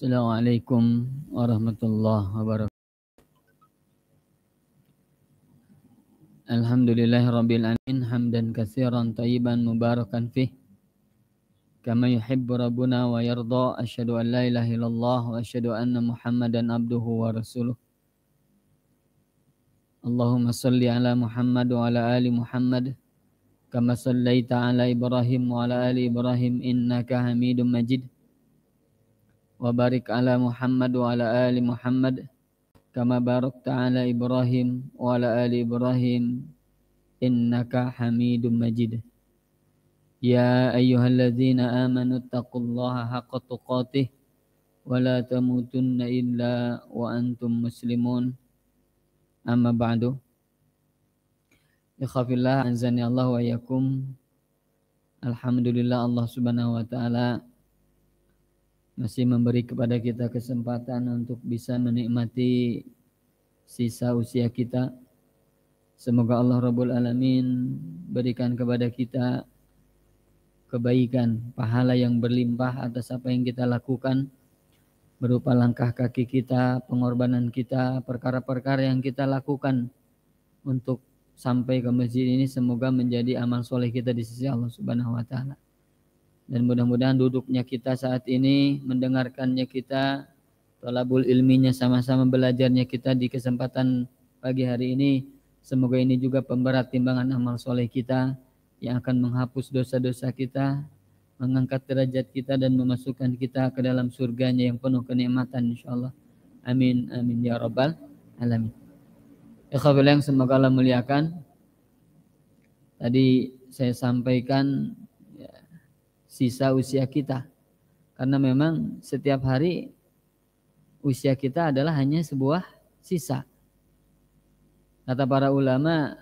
Assalamualaikum warahmatullahi wabarakatuh. Alhamdulillah Rabbil Alamin Hamdan kasiran tayyiban mubarakan fi. Kama yuhibbu Rabbuna wa yarda Ashadu an la ilaha illallah Wa ashadu anna Muhammadan abduhu wa rasuluh Allahumma salli ala Muhammad wa ala ali Muhammad Kama sallaita ala Ibrahim wa ala ali Ibrahim Innaka hamidum majid وبارك على محمد وعلى آل محمد كما باركت على إبراهيم وعلى آل إبراهيم إنك حميد مجيد يا أيها الذين آمنوا اتقوا الله حق تقاته ولا تموتن إلا وأنتم مسلمون أما بعد إخاف الله أنزلني الله وإياكم الحمد لله الله سبحانه وتعالى masih memberi kepada kita kesempatan untuk bisa menikmati sisa usia kita. Semoga Allah Rabbul Alamin berikan kepada kita kebaikan, pahala yang berlimpah atas apa yang kita lakukan berupa langkah kaki kita, pengorbanan kita, perkara-perkara yang kita lakukan untuk sampai ke masjid ini semoga menjadi amal soleh kita di sisi Allah Subhanahu wa taala. Dan mudah-mudahan duduknya kita saat ini, mendengarkannya kita, tolabul ilminya sama-sama belajarnya kita di kesempatan pagi hari ini. Semoga ini juga pemberat timbangan amal soleh kita yang akan menghapus dosa-dosa kita, mengangkat derajat kita dan memasukkan kita ke dalam surganya yang penuh kenikmatan insyaallah. Amin amin ya rabbal alamin. Ikhwatul yang semoga Allah muliakan. Tadi saya sampaikan sisa usia kita. Karena memang setiap hari usia kita adalah hanya sebuah sisa. Kata para ulama,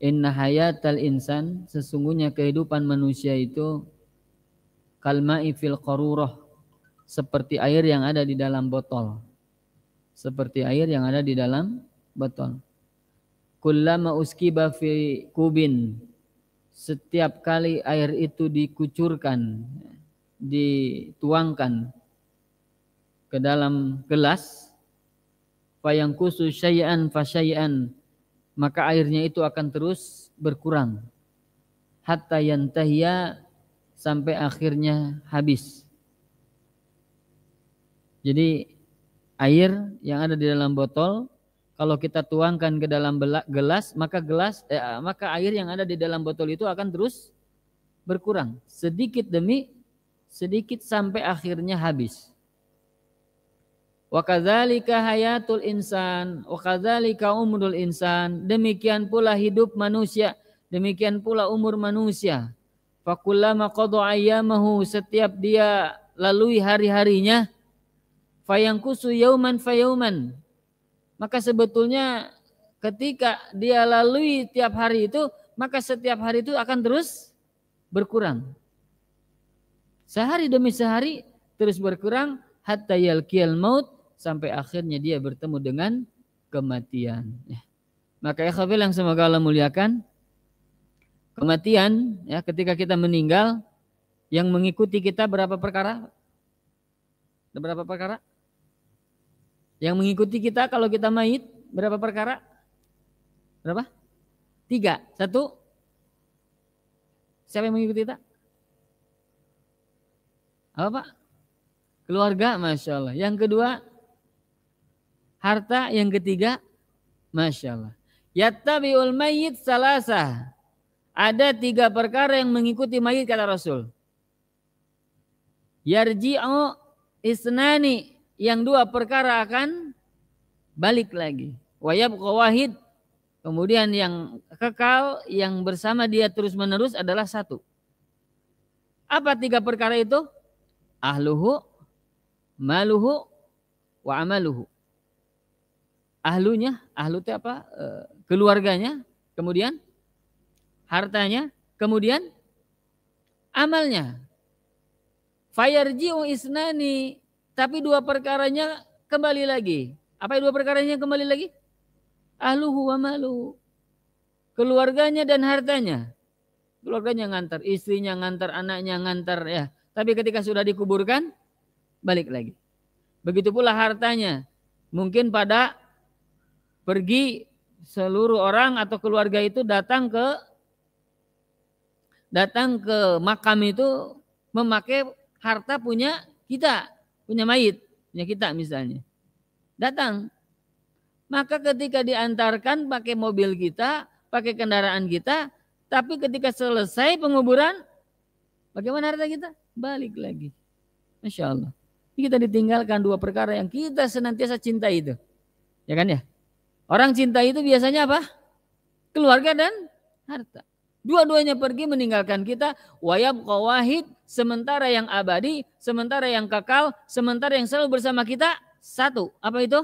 Inna hayatal insan, sesungguhnya kehidupan manusia itu kalma'i fil qarurah, seperti air yang ada di dalam botol. Seperti air yang ada di dalam botol. Kullama uskiba fi kubin, setiap kali air itu dikucurkan, dituangkan ke dalam gelas, fayang khusus syai'an fasyai'an, maka airnya itu akan terus berkurang. Hatta yantahiya sampai akhirnya habis. Jadi air yang ada di dalam botol kalau kita tuangkan ke dalam gelas, maka gelas eh, ah, maka air yang ada di dalam botol itu akan terus berkurang sedikit demi sedikit sampai akhirnya habis. Wa kadzalika hayatul insan, wa kadzalika umrul insan. Demikian pula hidup manusia, demikian pula umur manusia. Fakullama qada ayyamahu setiap dia lalui hari-harinya fayangkusu yauman fayauman maka sebetulnya ketika dia lalui tiap hari itu, maka setiap hari itu akan terus berkurang. Sehari demi sehari terus berkurang hatta yalqiyal maut sampai akhirnya dia bertemu dengan kematian. Ya. Maka ikhwafil ya yang semoga Allah muliakan, kematian ya ketika kita meninggal yang mengikuti kita berapa perkara? berapa perkara? Yang mengikuti kita kalau kita mayit berapa perkara? Berapa? Tiga. Satu. Siapa yang mengikuti kita? Apa Pak? Keluarga, Masya Allah. Yang kedua, harta. Yang ketiga, Masya Allah. Yattabi'ul mayyit salasa. Ada tiga perkara yang mengikuti mayit kata Rasul. Yarji'u isnani yang dua perkara akan balik lagi. Wayab kawahid, Kemudian yang kekal yang bersama dia terus-menerus adalah satu. Apa tiga perkara itu? Ahluhu, maluhu, wa amaluhu. Ahlunya, ahlu itu apa? E, keluarganya, kemudian hartanya, kemudian amalnya. Fayarji'u isnani tapi dua perkaranya kembali lagi. Apa dua perkaranya kembali lagi? Ahluhu wa malu. Keluarganya dan hartanya. Keluarganya ngantar, istrinya ngantar, anaknya ngantar ya. Tapi ketika sudah dikuburkan, balik lagi. Begitu pula hartanya. Mungkin pada pergi seluruh orang atau keluarga itu datang ke datang ke makam itu memakai harta punya kita punya mayit, punya kita misalnya. Datang. Maka ketika diantarkan pakai mobil kita, pakai kendaraan kita, tapi ketika selesai penguburan, bagaimana harta kita? Balik lagi. Masya Allah. Ini kita ditinggalkan dua perkara yang kita senantiasa cinta itu. Ya kan ya? Orang cinta itu biasanya apa? Keluarga dan harta. Dua-duanya pergi meninggalkan kita. Wayab kawahid sementara yang abadi, sementara yang kekal, sementara yang selalu bersama kita satu. Apa itu?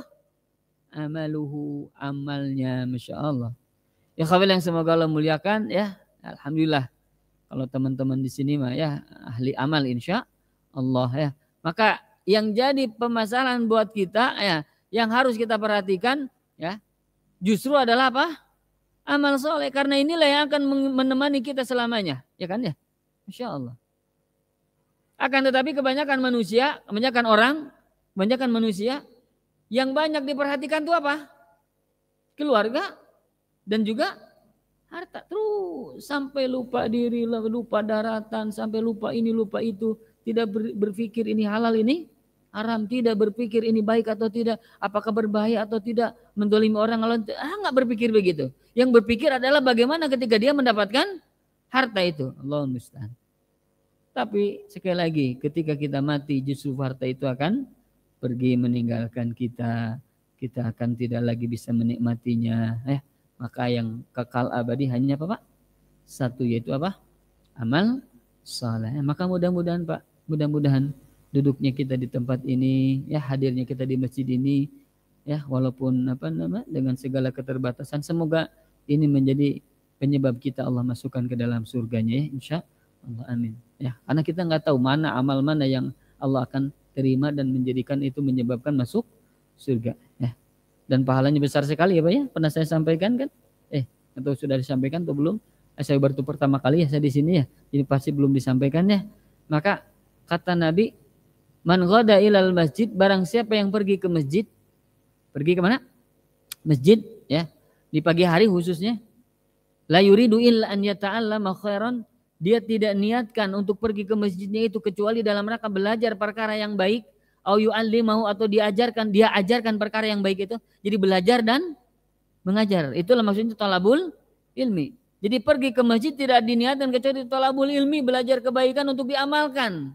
Amaluhu amalnya, masya Allah. Ya kawil yang semoga Allah muliakan ya. Alhamdulillah. Kalau teman-teman di sini mah ya ahli amal insya Allah ya. Maka yang jadi permasalahan buat kita ya, yang harus kita perhatikan ya justru adalah apa? amal soleh karena inilah yang akan menemani kita selamanya ya kan ya masya Allah akan tetapi kebanyakan manusia kebanyakan orang kebanyakan manusia yang banyak diperhatikan itu apa keluarga dan juga harta terus sampai lupa diri lupa daratan sampai lupa ini lupa itu tidak berpikir ini halal ini haram, tidak berpikir ini baik atau tidak, apakah berbahaya atau tidak, mendolimi orang lain, ah nggak berpikir begitu. Yang berpikir adalah bagaimana ketika dia mendapatkan harta itu. Allah mustahil. Tapi sekali lagi ketika kita mati justru harta itu akan pergi meninggalkan kita. Kita akan tidak lagi bisa menikmatinya. Eh, maka yang kekal abadi hanya apa Pak? Satu yaitu apa? Amal soleh Maka mudah-mudahan Pak, mudah-mudahan duduknya kita di tempat ini, ya hadirnya kita di masjid ini, ya walaupun apa nama dengan segala keterbatasan, semoga ini menjadi penyebab kita Allah masukkan ke dalam surganya ya insya Allah amin ya karena kita nggak tahu mana amal mana yang Allah akan terima dan menjadikan itu menyebabkan masuk surga ya dan pahalanya besar sekali ya pak ya pernah saya sampaikan kan eh atau sudah disampaikan atau belum eh, saya baru pertama kali ya saya di sini ya ini pasti belum disampaikan ya maka kata Nabi Man ghada ilal masjid, barang siapa yang pergi ke masjid, pergi ke mana? Masjid ya, di pagi hari khususnya. La yuridu illa an yata'allama khairan, dia tidak niatkan untuk pergi ke masjidnya itu kecuali dalam rangka belajar perkara yang baik, au yu'allimahu atau diajarkan, dia ajarkan perkara yang baik itu. Jadi belajar dan mengajar. Itulah maksudnya talabul ilmi. Jadi pergi ke masjid tidak diniatkan kecuali talabul ilmi, belajar kebaikan untuk diamalkan.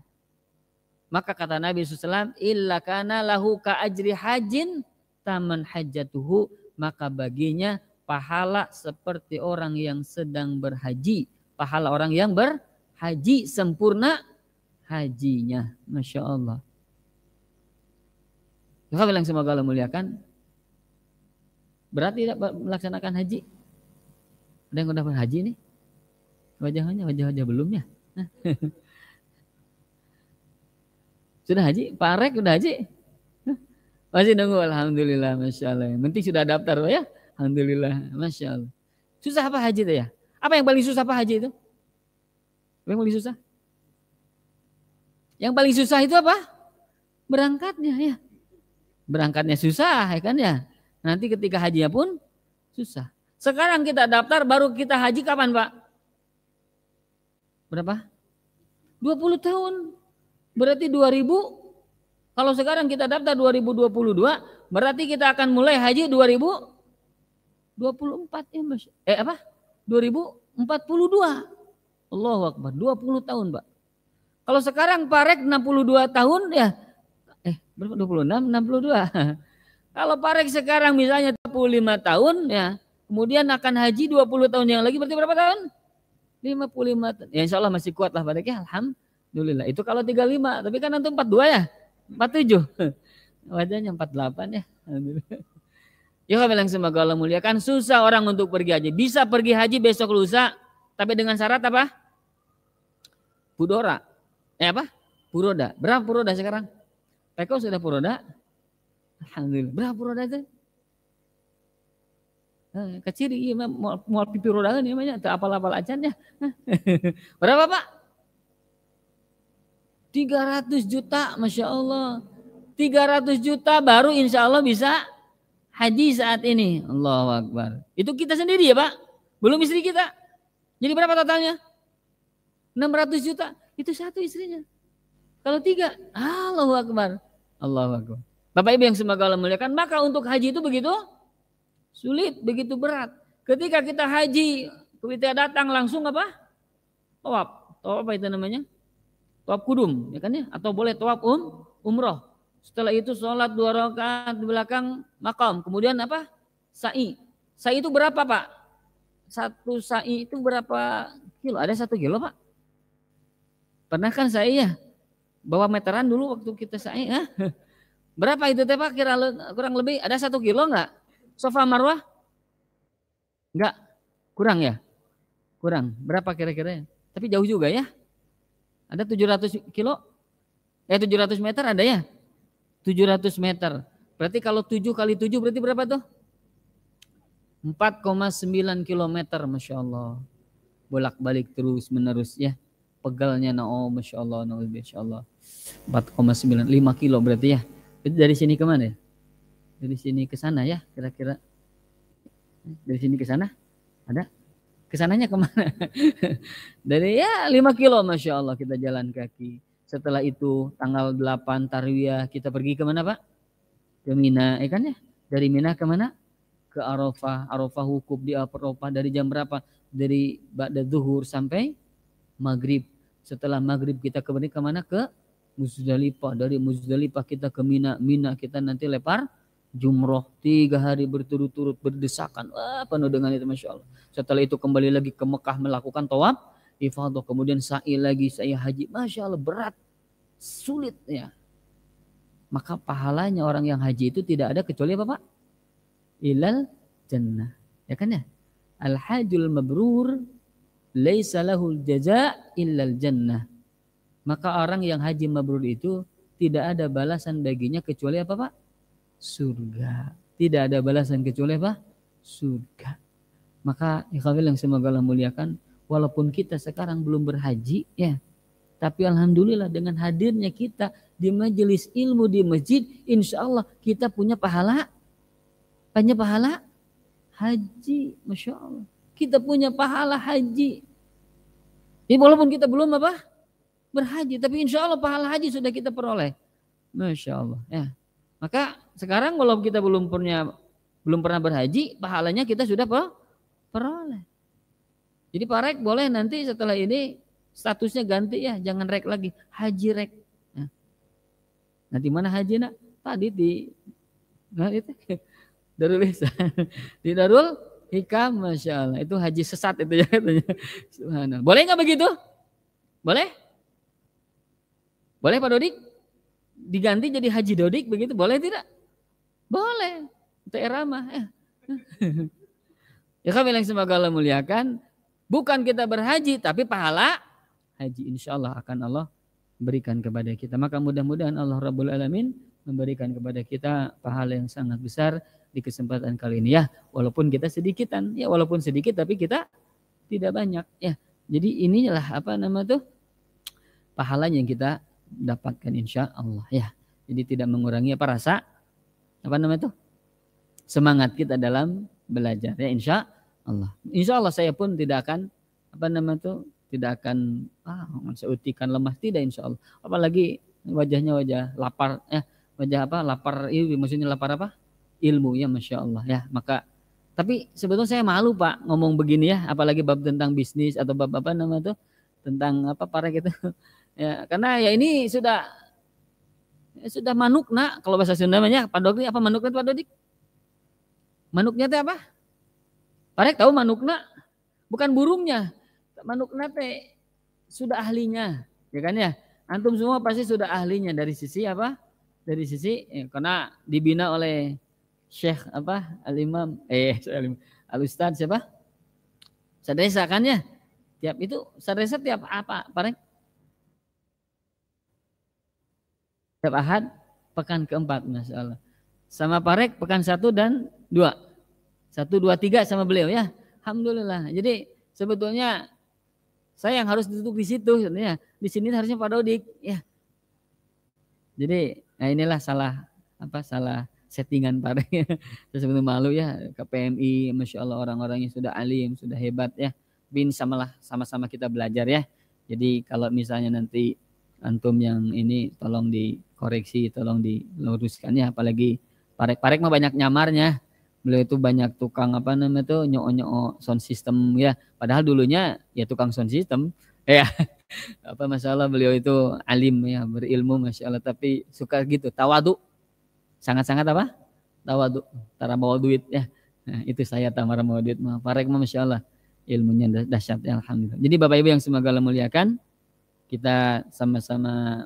Maka kata Nabi SAW, illa kana lahu ka'ajri hajin taman hajatuhu. Maka baginya pahala seperti orang yang sedang berhaji. Pahala orang yang berhaji sempurna hajinya. Masya Allah. Kita ya bilang semoga Allah muliakan. Berarti tidak melaksanakan haji? Ada yang udah berhaji nih? Wajahnya, wajah wajah-wajah belumnya. Sudah haji? Pak Rek udah haji? Masih nunggu Alhamdulillah Masya Allah. Nanti sudah daftar ya? Alhamdulillah Masya Allah. Susah apa haji itu ya? Apa yang paling susah apa haji itu? Apa yang paling susah? Yang paling susah itu apa? Berangkatnya ya. Berangkatnya susah ya kan ya. Nanti ketika hajinya pun susah. Sekarang kita daftar baru kita haji kapan Pak? Berapa? 20 tahun. Berarti 2000 kalau sekarang kita daftar 2022 berarti kita akan mulai haji 2024 ya Mas. Eh apa? 2042. Allahu Akbar, 20 tahun, Pak. Kalau sekarang Parek 62 tahun ya eh berapa 26 62. Kalau Parek sekarang misalnya 35 tahun ya, kemudian akan haji 20 tahun yang lagi berarti berapa tahun? 55 tahun. Ya insya Allah masih kuat lah Parek ya, alhamdulillah. Alhamdulillah. Itu kalau 35, tapi kan nanti 42 ya? 47. Wajahnya 48 ya. Ya yang semoga Allah muliakan. Susah orang untuk pergi haji. Bisa pergi haji besok lusa, tapi dengan syarat apa? Pudora. Eh apa? Puroda. Berapa puroda sekarang? Peko sudah puroda? Alhamdulillah. Berapa puroda itu? Eh, kecil iya mau mau pipi rodangan namanya, apa apal-apal ya. Berapa Pak? 300 juta, Masya Allah. 300 juta baru insya Allah bisa haji saat ini. Allah Akbar. Itu kita sendiri ya Pak? Belum istri kita. Jadi berapa totalnya? 600 juta. Itu satu istrinya. Kalau tiga, Allahu Akbar. Allah Akbar. Bapak Ibu yang semoga Allah muliakan, maka untuk haji itu begitu sulit, begitu berat. Ketika kita haji, kita datang langsung apa? Tawaf. Tawaf apa itu namanya? tawaf kudum, ya kan ya? Atau boleh tawaf um, umroh. Setelah itu sholat dua rakaat di belakang makam. Kemudian apa? Sa'i. Sa'i itu berapa pak? Satu sa'i itu berapa kilo? Ada satu kilo pak? Pernah kan sa'i ya? Bawa meteran dulu waktu kita sa'i. ya. Berapa itu teh pak? Kira kurang lebih ada satu kilo nggak? Sofa marwah? Nggak? Kurang ya? Kurang. Berapa kira-kira? Ya? Tapi jauh juga ya? Ada 700 kilo? Eh 700 meter ada ya? 700 meter. Berarti kalau 7 kali 7 berarti berapa tuh? 4,9 kilometer Masya Allah. Bolak-balik terus menerus ya. Pegalnya no, oh Masya Allah. No, Masya Allah. 4,9. 5 kilo berarti ya. Dari sini kemana ya? Dari sini ke sana ya kira-kira. Dari sini ke sana? Ada? Kesananya kemana? Dari ya 5 kilo Masya Allah kita jalan kaki. Setelah itu tanggal 8 Tarwiyah kita pergi kemana Pak? Ke Mina, ya kan ya? Dari Mina kemana? Ke Arafah. Arafah hukum di Arafah dari jam berapa? Dari Ba'da Zuhur sampai Maghrib. Setelah Maghrib kita kembali kemana? Ke Muzdalifah. Dari Muzdalifah kita ke Mina. Mina kita nanti lepar jumroh tiga hari berturut-turut berdesakan wah penuh dengan itu masya Allah setelah itu kembali lagi ke Mekah melakukan tawaf ifadah kemudian sa'i lagi saya haji masya Allah berat sulit ya maka pahalanya orang yang haji itu tidak ada kecuali apa pak ilal jannah ya kan ya al hajul mabrur laisa lahul jaza illal jannah maka orang yang haji mabrur itu tidak ada balasan baginya kecuali apa pak surga. Tidak ada balasan kecuali apa? Surga. Maka ikhwil yang semoga Allah muliakan, walaupun kita sekarang belum berhaji ya, tapi alhamdulillah dengan hadirnya kita di majelis ilmu di masjid, insya Allah kita punya pahala, punya pahala haji, masya Allah. Kita punya pahala haji. Ya, walaupun kita belum apa berhaji, tapi insya Allah pahala haji sudah kita peroleh, masya Allah. Ya. Maka sekarang kalau kita belum punya belum pernah berhaji, pahalanya kita sudah per peroleh. Jadi Pak Rek boleh nanti setelah ini statusnya ganti ya, jangan rek lagi, haji rek. Nah, nanti mana haji nak? Tadi di nah itu Darul Ihsan. Di Darul Hikam, Masya Allah. Itu haji sesat itu ya Subhanallah. Boleh nggak begitu? Boleh? Boleh Pak Dodik? Diganti jadi haji Dodik begitu, boleh tidak? Boleh. TR ramah. Eh. ya kami yang semoga Allah muliakan. Bukan kita berhaji tapi pahala haji insya Allah akan Allah berikan kepada kita. Maka mudah-mudahan Allah Rabbul Alamin memberikan kepada kita pahala yang sangat besar di kesempatan kali ini ya. Walaupun kita sedikitan, ya walaupun sedikit tapi kita tidak banyak ya. Jadi inilah apa nama tuh pahalanya yang kita dapatkan insya Allah ya. Jadi tidak mengurangi apa rasa apa namanya itu? Semangat kita dalam belajar ya insya Allah. Insya Allah saya pun tidak akan apa namanya itu tidak akan ah seutikan lemah tidak insya Allah. Apalagi wajahnya wajah lapar ya wajah apa lapar ilmu iya, maksudnya lapar apa ilmu ya masya Allah ya maka tapi sebetulnya saya malu pak ngomong begini ya apalagi bab tentang bisnis atau bab apa namanya tuh tentang apa para gitu ya karena ya ini sudah Ya sudah manukna kalau bahasa Sunda namanya padogri apa manukna Pak Dodik? Manuknya itu apa? Parek tahu manukna bukan burungnya. Manukna teh sudah ahlinya, ya kan ya? Antum semua pasti sudah ahlinya dari sisi apa? Dari sisi eh, karena dibina oleh Syekh apa? Al-Imam eh Al-Ustaz siapa? Sadresa kan ya? Tiap itu Sadresa tiap apa? Parek Setiap Ahad pekan keempat Masya Allah. Sama Parek pekan satu dan dua. Satu, dua, tiga sama beliau ya. Alhamdulillah. Jadi sebetulnya saya yang harus duduk di situ ya Di sini harusnya Pak Dodik ya. Jadi nah inilah salah apa salah settingan Parek. saya sebetulnya malu ya ke PMI. Masya Allah orang-orangnya sudah alim, sudah hebat ya. Bin samalah sama-sama kita belajar ya. Jadi kalau misalnya nanti antum yang ini tolong dikoreksi, tolong diluruskan ya. Apalagi parek-parek mah banyak nyamarnya. Beliau itu banyak tukang apa namanya tuh nyonyo nyoo sound system ya. Padahal dulunya ya tukang sound system ya. apa masalah beliau itu alim ya, berilmu masya Allah tapi suka gitu tawadu. Sangat-sangat apa? Tawadu, tara bawa duit ya. Nah, itu saya tamar duit mah Parek mah masya Allah ilmunya dahsyat ya alhamdulillah. Jadi Bapak Ibu yang semoga Allah muliakan, kita sama-sama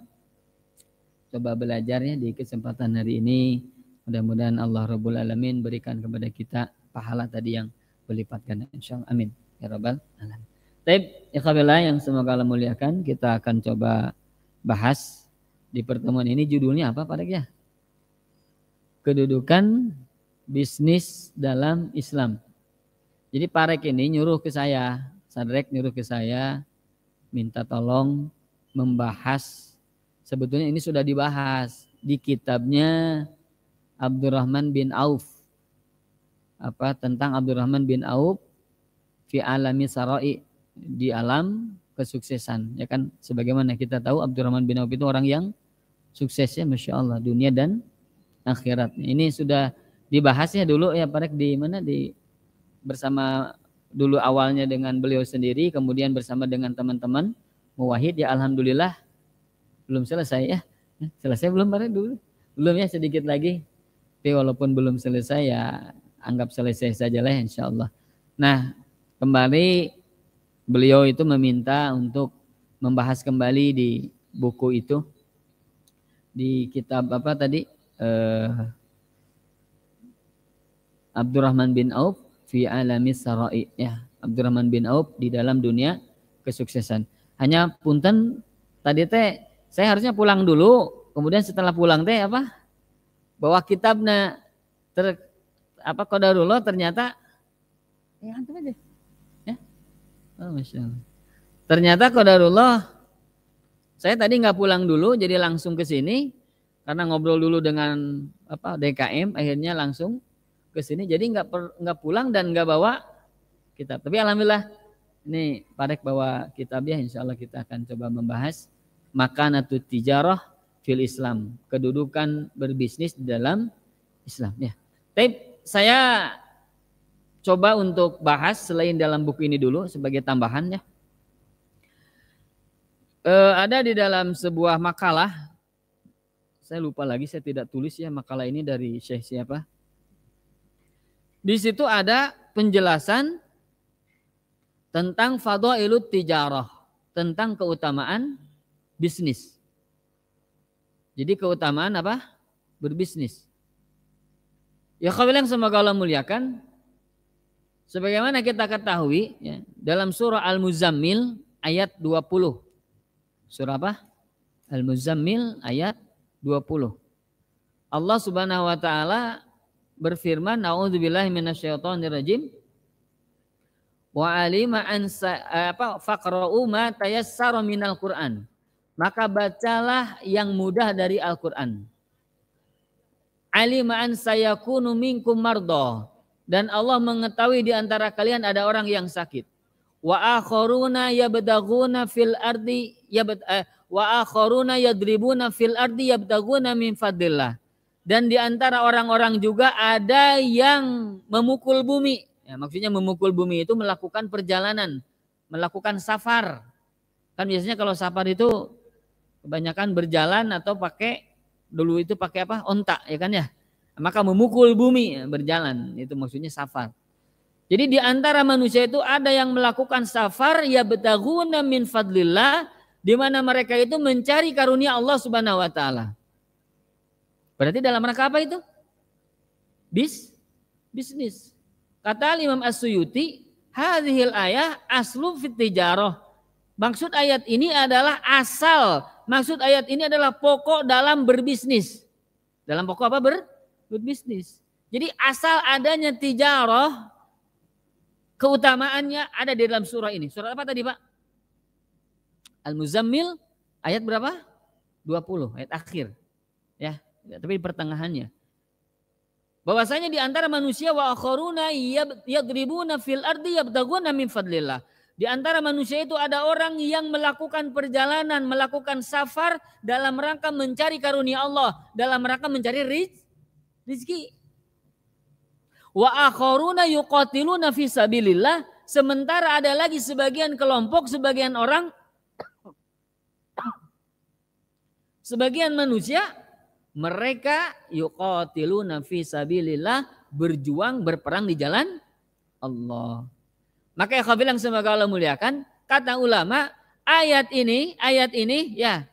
coba belajarnya di kesempatan hari ini. Mudah-mudahan Allah Rabbul Alamin berikan kepada kita pahala tadi yang berlipat ganda. Insya Allah. Amin. Ya Rabbal Alamin. Taib, ikhwabillah yang semoga Allah muliakan, kita akan coba bahas di pertemuan ini judulnya apa Pak ya? Kedudukan bisnis dalam Islam. Jadi Parek ini nyuruh ke saya, Sadrek nyuruh ke saya, minta tolong membahas sebetulnya ini sudah dibahas di kitabnya Abdurrahman bin Auf apa tentang Abdurrahman bin Auf fi alami sarai di alam kesuksesan ya kan sebagaimana kita tahu Abdurrahman bin Auf itu orang yang suksesnya masya Allah dunia dan akhirat ini sudah dibahasnya dulu ya Pak di mana di bersama dulu awalnya dengan beliau sendiri kemudian bersama dengan teman-teman muwahid ya alhamdulillah belum selesai ya. Selesai belum Pak dulu? Belum ya sedikit lagi. Tapi walaupun belum selesai ya anggap selesai saja lah insya Allah. Nah kembali beliau itu meminta untuk membahas kembali di buku itu di kitab apa tadi eh, Abdurrahman bin Auf fi alami sarai ya Abdurrahman bin Auf di dalam dunia kesuksesan hanya punten tadi teh saya harusnya pulang dulu kemudian setelah pulang teh apa bawa kitabnya ter apa kodarullah ternyata ya antum aja ya oh, masya Allah. ternyata kodarullah saya tadi nggak pulang dulu jadi langsung ke sini karena ngobrol dulu dengan apa DKM akhirnya langsung ke sini jadi nggak nggak pulang dan nggak bawa kitab tapi alhamdulillah ini Parek bawa kitabnya insya Allah kita akan coba membahas makan atau tijarah fil Islam. Kedudukan berbisnis di dalam Islam. Ya. Tapi saya coba untuk bahas selain dalam buku ini dulu sebagai tambahan ya. E, ada di dalam sebuah makalah saya lupa lagi saya tidak tulis ya makalah ini dari Syekh siapa. Di situ ada penjelasan tentang fadailut tijarah, tentang keutamaan bisnis. Jadi keutamaan apa? Berbisnis. Ya khawil yang semoga Allah muliakan. Sebagaimana kita ketahui ya, dalam surah Al-Muzammil ayat 20. Surah apa? Al-Muzammil ayat 20. Allah Subhanahu wa taala berfirman, "A'udzubillahi rajim wa alima an eh, apa faqra'u ma tayassara minal Qur'an. Maka bacalah yang mudah dari Al-Qur'an. Alima an sayakunu minkum mardha. Dan Allah mengetahui di antara kalian ada orang yang sakit. Wa akharuna yabdaguna fil ardi yabd eh, wa akharuna yadribuna fil ardi yabdaguna min fadlillah. Dan di antara orang-orang juga ada yang memukul bumi Ya, maksudnya memukul bumi itu melakukan perjalanan, melakukan safar. Kan biasanya kalau safar itu kebanyakan berjalan atau pakai dulu itu pakai apa? Ontak ya kan ya. Maka memukul bumi ya, berjalan itu maksudnya safar. Jadi di antara manusia itu ada yang melakukan safar ya betaguna min fadlillah di mana mereka itu mencari karunia Allah Subhanahu wa taala. Berarti dalam rangka apa itu? Bis bisnis. Kata Imam As-Suyuti, hadhil ayah aslu fit tijaroh. Maksud ayat ini adalah asal. Maksud ayat ini adalah pokok dalam berbisnis. Dalam pokok apa ber? Berbisnis. Jadi asal adanya tijaroh, keutamaannya ada di dalam surah ini. Surah apa tadi Pak? Al-Muzammil ayat berapa? 20, ayat akhir. Ya, tapi di pertengahannya bahwasanya di antara manusia wa akharuna yadribuna fil ardi yabtaguna min fadlillah. Di antara manusia itu ada orang yang melakukan perjalanan, melakukan safar dalam rangka mencari karunia Allah, dalam rangka mencari riz, rizki. Wa akharuna yuqatiluna fi sabilillah. Sementara ada lagi sebagian kelompok, sebagian orang, sebagian manusia mereka yukotilu nafi sabilillah berjuang berperang di jalan Allah. Maka yang bilang semoga Allah muliakan, kata ulama, ayat ini, ayat ini ya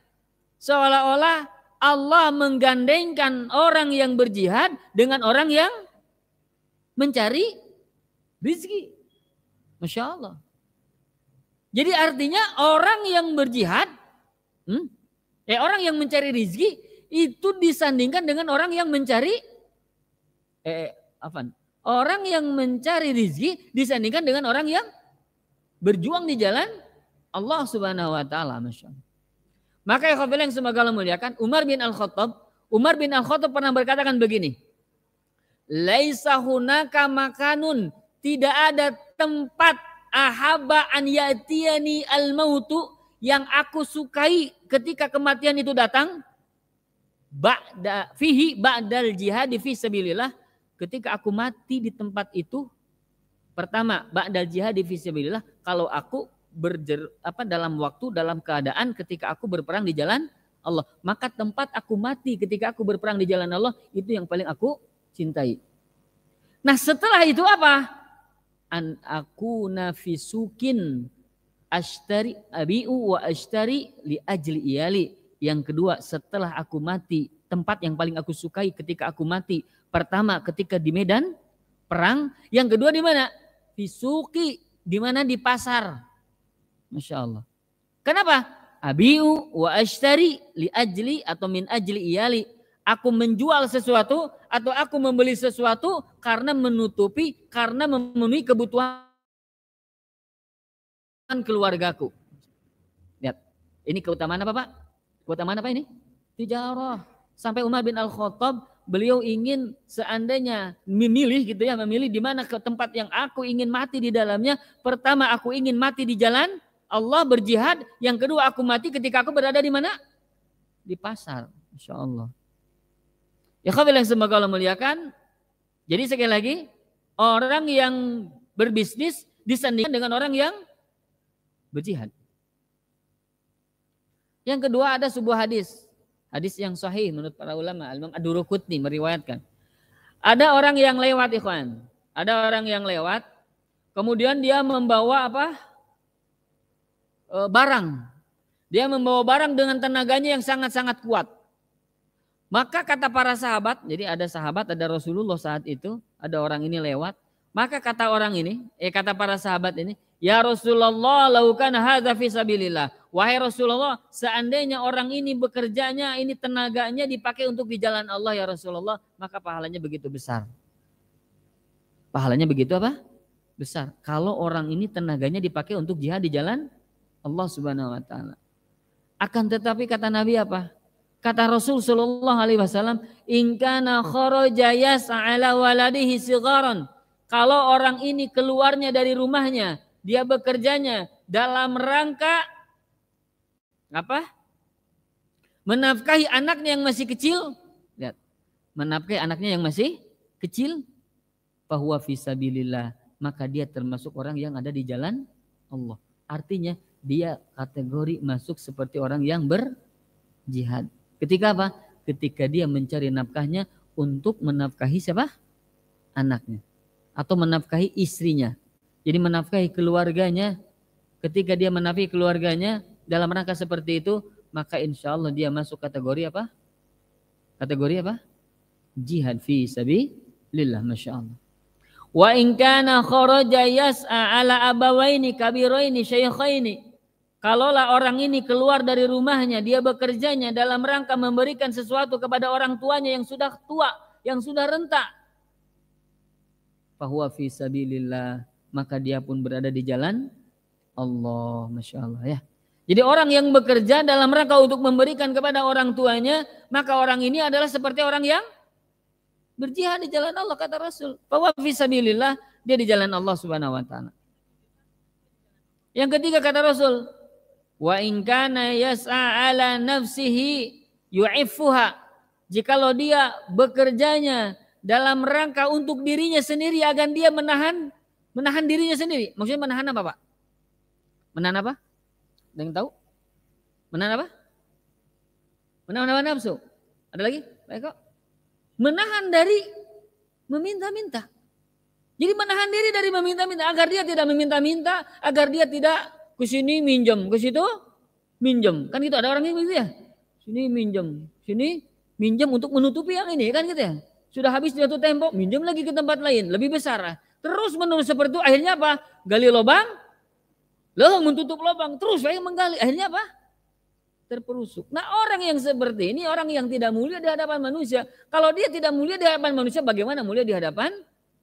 seolah-olah Allah menggandengkan orang yang berjihad dengan orang yang mencari rezeki. Masya Allah. Jadi artinya orang yang berjihad, hmm, eh orang yang mencari rezeki itu disandingkan dengan orang yang mencari eh, eh apa? Orang yang mencari rizki disandingkan dengan orang yang berjuang di jalan Allah Subhanahu wa taala, masyaallah. Maka ya yang semoga Allah muliakan, Umar bin Al-Khattab, Umar bin Al-Khattab pernah berkatakan begini. Laisa hunaka makanun, tidak ada tempat ahaba an yatiyani al-mautu yang aku sukai ketika kematian itu datang ba'da fihi ba'dal jihad fi sabilillah ketika aku mati di tempat itu pertama ba'dal jihad fi sabilillah kalau aku berjer, apa dalam waktu dalam keadaan ketika aku berperang di jalan Allah maka tempat aku mati ketika aku berperang di jalan Allah itu yang paling aku cintai nah setelah itu apa an aku nafisukin ashtari abiu wa ashtari li ajli iyali yang kedua, setelah aku mati, tempat yang paling aku sukai ketika aku mati. Pertama, ketika di medan perang. Yang kedua di mana? Di suki, di mana di pasar. Masya Allah. Kenapa? Abiu wa ashtari li ajli atau min ajli iyali. Aku menjual sesuatu atau aku membeli sesuatu karena menutupi, karena memenuhi kebutuhan keluargaku. Lihat, ini keutamaan apa Pak? Buat aman apa ini? Tijarah. Sampai Umar bin Al-Khattab beliau ingin seandainya memilih gitu ya, memilih di mana ke tempat yang aku ingin mati di dalamnya. Pertama aku ingin mati di jalan Allah berjihad. Yang kedua aku mati ketika aku berada di mana? Di pasar. Insya Allah. Ya khabil yang semoga Allah muliakan. Jadi sekali lagi orang yang berbisnis disandingkan dengan orang yang berjihad. Yang kedua ada sebuah hadis. Hadis yang sahih menurut para ulama. Imam Ad-Durukutni meriwayatkan. Ada orang yang lewat ikhwan. Ada orang yang lewat. Kemudian dia membawa apa? E, barang. Dia membawa barang dengan tenaganya yang sangat-sangat kuat. Maka kata para sahabat, jadi ada sahabat, ada Rasulullah saat itu, ada orang ini lewat. Maka kata orang ini, eh kata para sahabat ini, Ya Rasulullah lakukan hadha fi Wahai Rasulullah, seandainya orang ini bekerjanya, ini tenaganya dipakai untuk di jalan Allah ya Rasulullah, maka pahalanya begitu besar. Pahalanya begitu apa? Besar. Kalau orang ini tenaganya dipakai untuk jihad di jalan Allah Subhanahu wa taala. Akan tetapi kata Nabi apa? Kata Rasul Shallallahu Alaihi Wasallam, ingkana kharaja yas'ala waladihi sigaran." Kalau orang ini keluarnya dari rumahnya, dia bekerjanya dalam rangka apa? Menafkahi anaknya yang masih kecil. Lihat. Menafkahi anaknya yang masih kecil. Bahwa visabilillah. Maka dia termasuk orang yang ada di jalan Allah. Artinya dia kategori masuk seperti orang yang berjihad. Ketika apa? Ketika dia mencari nafkahnya untuk menafkahi siapa? Anaknya. Atau menafkahi istrinya. Jadi menafkahi keluarganya. Ketika dia menafkahi keluarganya, dalam rangka seperti itu, maka insya Allah dia masuk kategori apa? Kategori apa? Jihad fi lillah masya Allah. Wa in kana kharaja yas'a ala abawaini kabiraini syaikhaini. Kalaulah orang ini keluar dari rumahnya, dia bekerjanya dalam rangka memberikan sesuatu kepada orang tuanya yang sudah tua, yang sudah renta. Fahuwa fi sabilillah, maka dia pun berada di jalan Allah, Masya Allah ya. Jadi orang yang bekerja dalam rangka untuk memberikan kepada orang tuanya, maka orang ini adalah seperti orang yang berjihad di jalan Allah kata Rasul. Bahwa fisabilillah dia di jalan Allah Subhanahu wa taala. Yang ketiga kata Rasul, wa in kana yas'a ala nafsihi yu'iffuha. Jikalau dia bekerjanya dalam rangka untuk dirinya sendiri agar dia menahan menahan dirinya sendiri. Maksudnya menahan apa, Pak? Menahan apa? Ada yang tahu? Menahan apa? Menahan apa-apa nafsu. Ada lagi? Baik kok. Menahan dari meminta-minta. Jadi menahan diri dari meminta-minta agar dia tidak meminta-minta, agar dia tidak ke sini minjem, ke situ minjem. Kan gitu ada orang yang begitu ya. Sini minjem, sini minjem untuk menutupi yang ini kan gitu ya. Sudah habis jatuh tembok minjem lagi ke tempat lain, lebih besar. Terus menurut seperti itu akhirnya apa? Gali lubang, loh menutup lubang, terus saya menggali. Akhirnya apa? Terperusuk. Nah orang yang seperti ini, orang yang tidak mulia di hadapan manusia. Kalau dia tidak mulia di hadapan manusia, bagaimana mulia di hadapan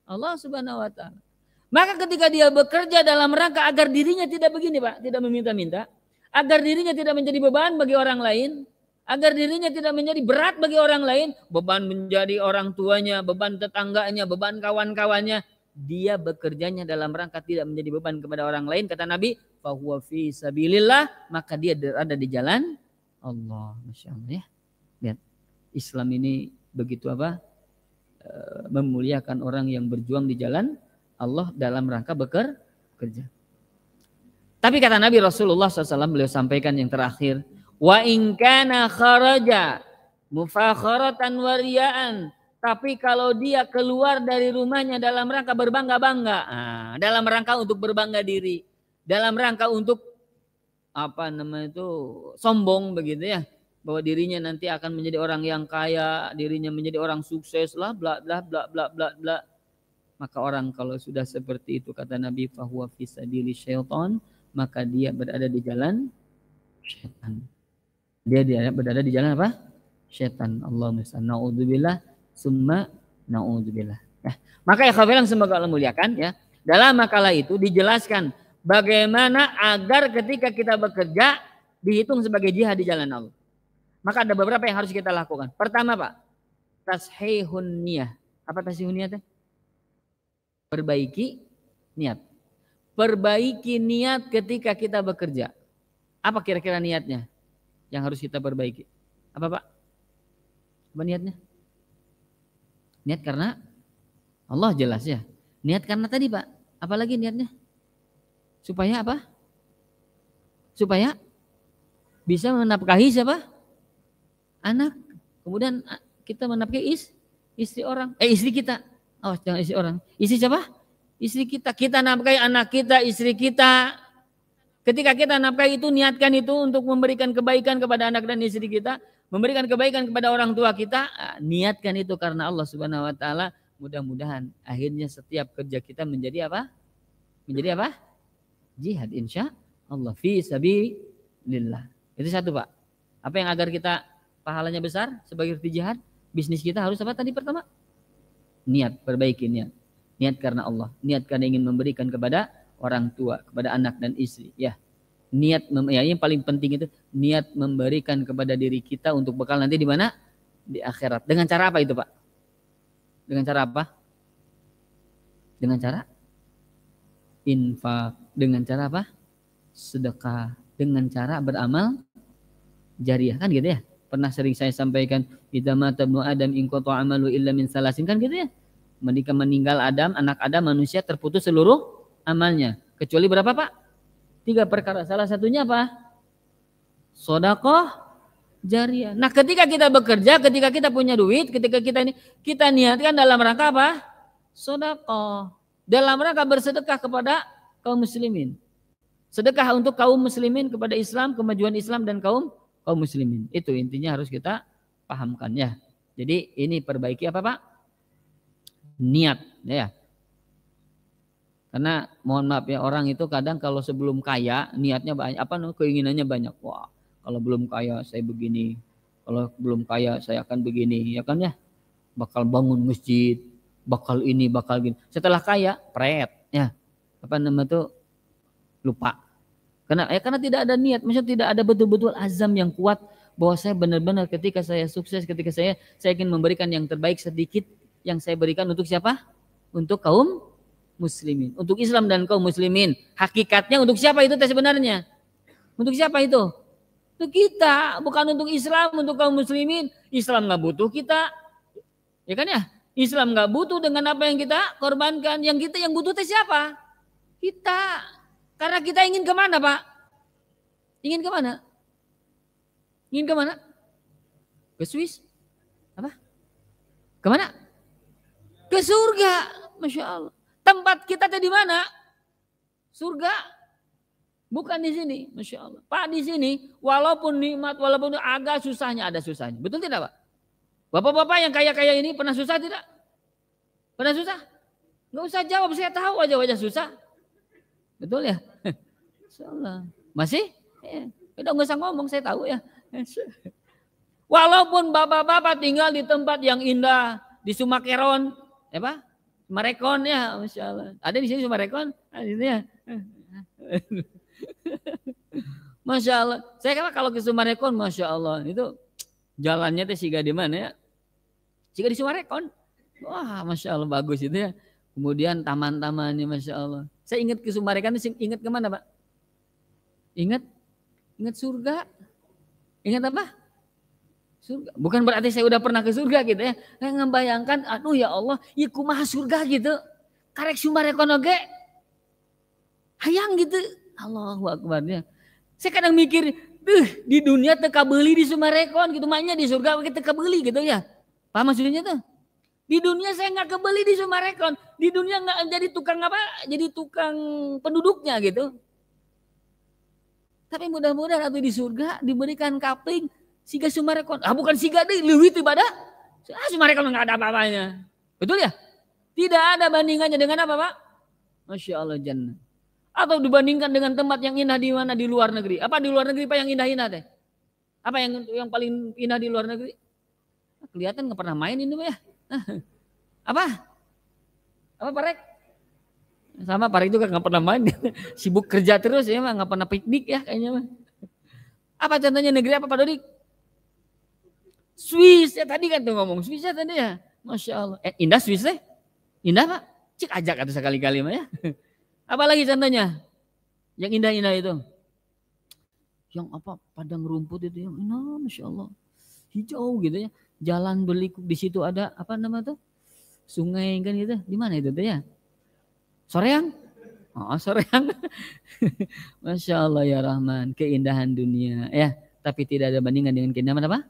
Allah subhanahu wa ta'ala. Maka ketika dia bekerja dalam rangka agar dirinya tidak begini Pak, tidak meminta-minta. Agar dirinya tidak menjadi beban bagi orang lain. Agar dirinya tidak menjadi berat bagi orang lain. Beban menjadi orang tuanya, beban tetangganya, beban kawan-kawannya dia bekerjanya dalam rangka tidak menjadi beban kepada orang lain kata Nabi bahwa fi sabilillah maka dia ada di jalan Allah Masya Allah ya lihat Islam ini begitu apa eh, memuliakan orang yang berjuang di jalan Allah dalam rangka bekerja tapi kata Nabi Rasulullah SAW beliau sampaikan yang terakhir wa inkana kharaja mufakharatan wariyan. Tapi kalau dia keluar dari rumahnya dalam rangka berbangga-bangga, nah, dalam rangka untuk berbangga diri, dalam rangka untuk apa namanya itu sombong begitu ya, bahwa dirinya nanti akan menjadi orang yang kaya, dirinya menjadi orang sukses lah, bla bla bla bla bla bla. Maka orang kalau sudah seperti itu kata Nabi bahwa diri Shelton maka dia berada di jalan syaitan. Dia dia berada di jalan apa? Syaitan. Allah musta'an. naudzubillah summa naudzubillah. Nah, maka ya bilang semoga Allah muliakan ya. Dalam makalah itu dijelaskan bagaimana agar ketika kita bekerja dihitung sebagai jihad di jalan Allah. Maka ada beberapa yang harus kita lakukan. Pertama Pak, tashihun niyah. Apa tashihun niyah? Teh? Perbaiki niat. Perbaiki niat ketika kita bekerja. Apa kira-kira niatnya yang harus kita perbaiki? Apa Pak? Apa niatnya? Niat karena Allah jelas ya. Niat karena tadi Pak, apalagi niatnya? Supaya apa? Supaya bisa menapkahi siapa? Anak. Kemudian kita menapkahi is, istri orang. Eh istri kita. Awas oh, jangan istri orang. Istri siapa? Istri kita. Kita nafkahi anak kita, istri kita. Ketika kita nafkahi itu niatkan itu untuk memberikan kebaikan kepada anak dan istri kita, memberikan kebaikan kepada orang tua kita, ah, niatkan itu karena Allah Subhanahu wa taala. Mudah-mudahan akhirnya setiap kerja kita menjadi apa? Menjadi apa? Jihad insya Allah fi sabilillah. Itu satu, Pak. Apa yang agar kita pahalanya besar sebagai jihad? Bisnis kita harus apa tadi pertama? Niat, perbaiki niat. Niat karena Allah, niat karena ingin memberikan kepada orang tua, kepada anak dan istri, ya niat ya, yang paling penting itu niat memberikan kepada diri kita untuk bekal nanti di mana di akhirat dengan cara apa itu pak dengan cara apa dengan cara infak dengan cara apa sedekah dengan cara beramal jariah kan gitu ya pernah sering saya sampaikan idza mata adam in amalu illa min salasin kan gitu ya ketika meninggal Adam anak Adam manusia terputus seluruh amalnya kecuali berapa pak Tiga perkara. Salah satunya apa? Sodakoh jariah. Nah ketika kita bekerja, ketika kita punya duit, ketika kita ini kita niatkan dalam rangka apa? Sodakoh. Dalam rangka bersedekah kepada kaum muslimin. Sedekah untuk kaum muslimin kepada Islam, kemajuan Islam dan kaum kaum muslimin. Itu intinya harus kita pahamkan ya. Jadi ini perbaiki apa Pak? Niat ya. Karena mohon maaf ya orang itu kadang kalau sebelum kaya niatnya banyak apa keinginannya banyak. Wah, kalau belum kaya saya begini. Kalau belum kaya saya akan begini, ya kan ya? Bakal bangun masjid, bakal ini, bakal gini. Setelah kaya, pret ya. Apa nama tuh? Lupa. Karena ya karena tidak ada niat, maksudnya tidak ada betul-betul azam yang kuat bahwa saya benar-benar ketika saya sukses, ketika saya saya ingin memberikan yang terbaik sedikit yang saya berikan untuk siapa? Untuk kaum muslimin. Untuk Islam dan kaum muslimin. Hakikatnya untuk siapa itu teh sebenarnya? Untuk siapa itu? Untuk kita, bukan untuk Islam, untuk kaum muslimin. Islam nggak butuh kita. Ya kan ya? Islam nggak butuh dengan apa yang kita korbankan. Yang kita yang butuh teh siapa? Kita. Karena kita ingin kemana Pak? Ingin kemana? Ingin kemana? Ke Swiss? Apa? Kemana? Ke surga. Masya Allah. Tempat kita tadi mana? Surga. Bukan di sini, masya Allah. Pak di sini, walaupun nikmat, walaupun agak susahnya ada susahnya. Betul tidak, Pak? Bapak-bapak yang kaya-kaya ini pernah susah tidak? Pernah susah? Gak usah jawab, saya tahu aja wajah susah. Betul ya? Allah. Masih? Iya. Ya. Udah nggak usah ngomong, saya tahu ya. Walaupun bapak-bapak tinggal di tempat yang indah, di Sumakeron, ya Pak? Merekon ya, Masya Allah. Ada di sini cuma rekon? Ada ya. Masya Allah. Saya kira kalau ke Sumarekon, Masya Allah. Itu jalannya teh siga di mana ya? Siga di Sumarekon. Wah, Masya Allah bagus itu ya. Kemudian taman-tamannya, Masya Allah. Saya ingat ke Sumarekon, ingat kemana Pak? Ingat? Ingat surga? Ingat apa? surga. Bukan berarti saya udah pernah ke surga gitu ya. Saya ngebayangkan, aduh ya Allah, ya kumaha surga gitu. Karek sumar ekonoge. Hayang gitu. Allahu Ya. Saya kadang mikir, duh di dunia teka beli di sumarekon gitu. Makanya di surga teka beli gitu ya. Paham maksudnya tuh? Di dunia saya nggak kebeli di Sumarekon. Di dunia nggak jadi tukang apa? Jadi tukang penduduknya gitu. Tapi mudah-mudahan atau di surga diberikan kapling Siga Sumarekon. Ah bukan siga deh, Lewit pada ah, Sumarekon nggak ada apa-apanya. Betul ya? Tidak ada bandingannya dengan apa Pak? Masya Allah jannah. Atau dibandingkan dengan tempat yang indah di mana? Di luar negeri. Apa di luar negeri Pak yang indah-indah deh? Apa yang yang paling indah di luar negeri? Ah, kelihatan nggak pernah main ini Pak ya. Apa? Apa parek Rek? sama Pak juga nggak pernah main sibuk kerja terus ya nggak pernah piknik ya kayaknya mah apa contohnya negeri apa Pak Dodi Swiss ya tadi kan tuh ngomong Swiss ya tadi ya. Masya Allah. Eh, indah Swiss ya? Indah pak? Cik ajak atau sekali-kali mah ya. Apalagi contohnya? Yang indah-indah itu. Yang apa? Padang rumput itu yang indah Masya Allah. Hijau gitu ya. Jalan berlikuk di situ ada apa nama tuh? Sungai kan gitu. Di mana itu tuh ya? Soreang? Oh, soreang. Masya Allah ya Rahman. Keindahan dunia. Ya, tapi tidak ada bandingan dengan keindahan apa?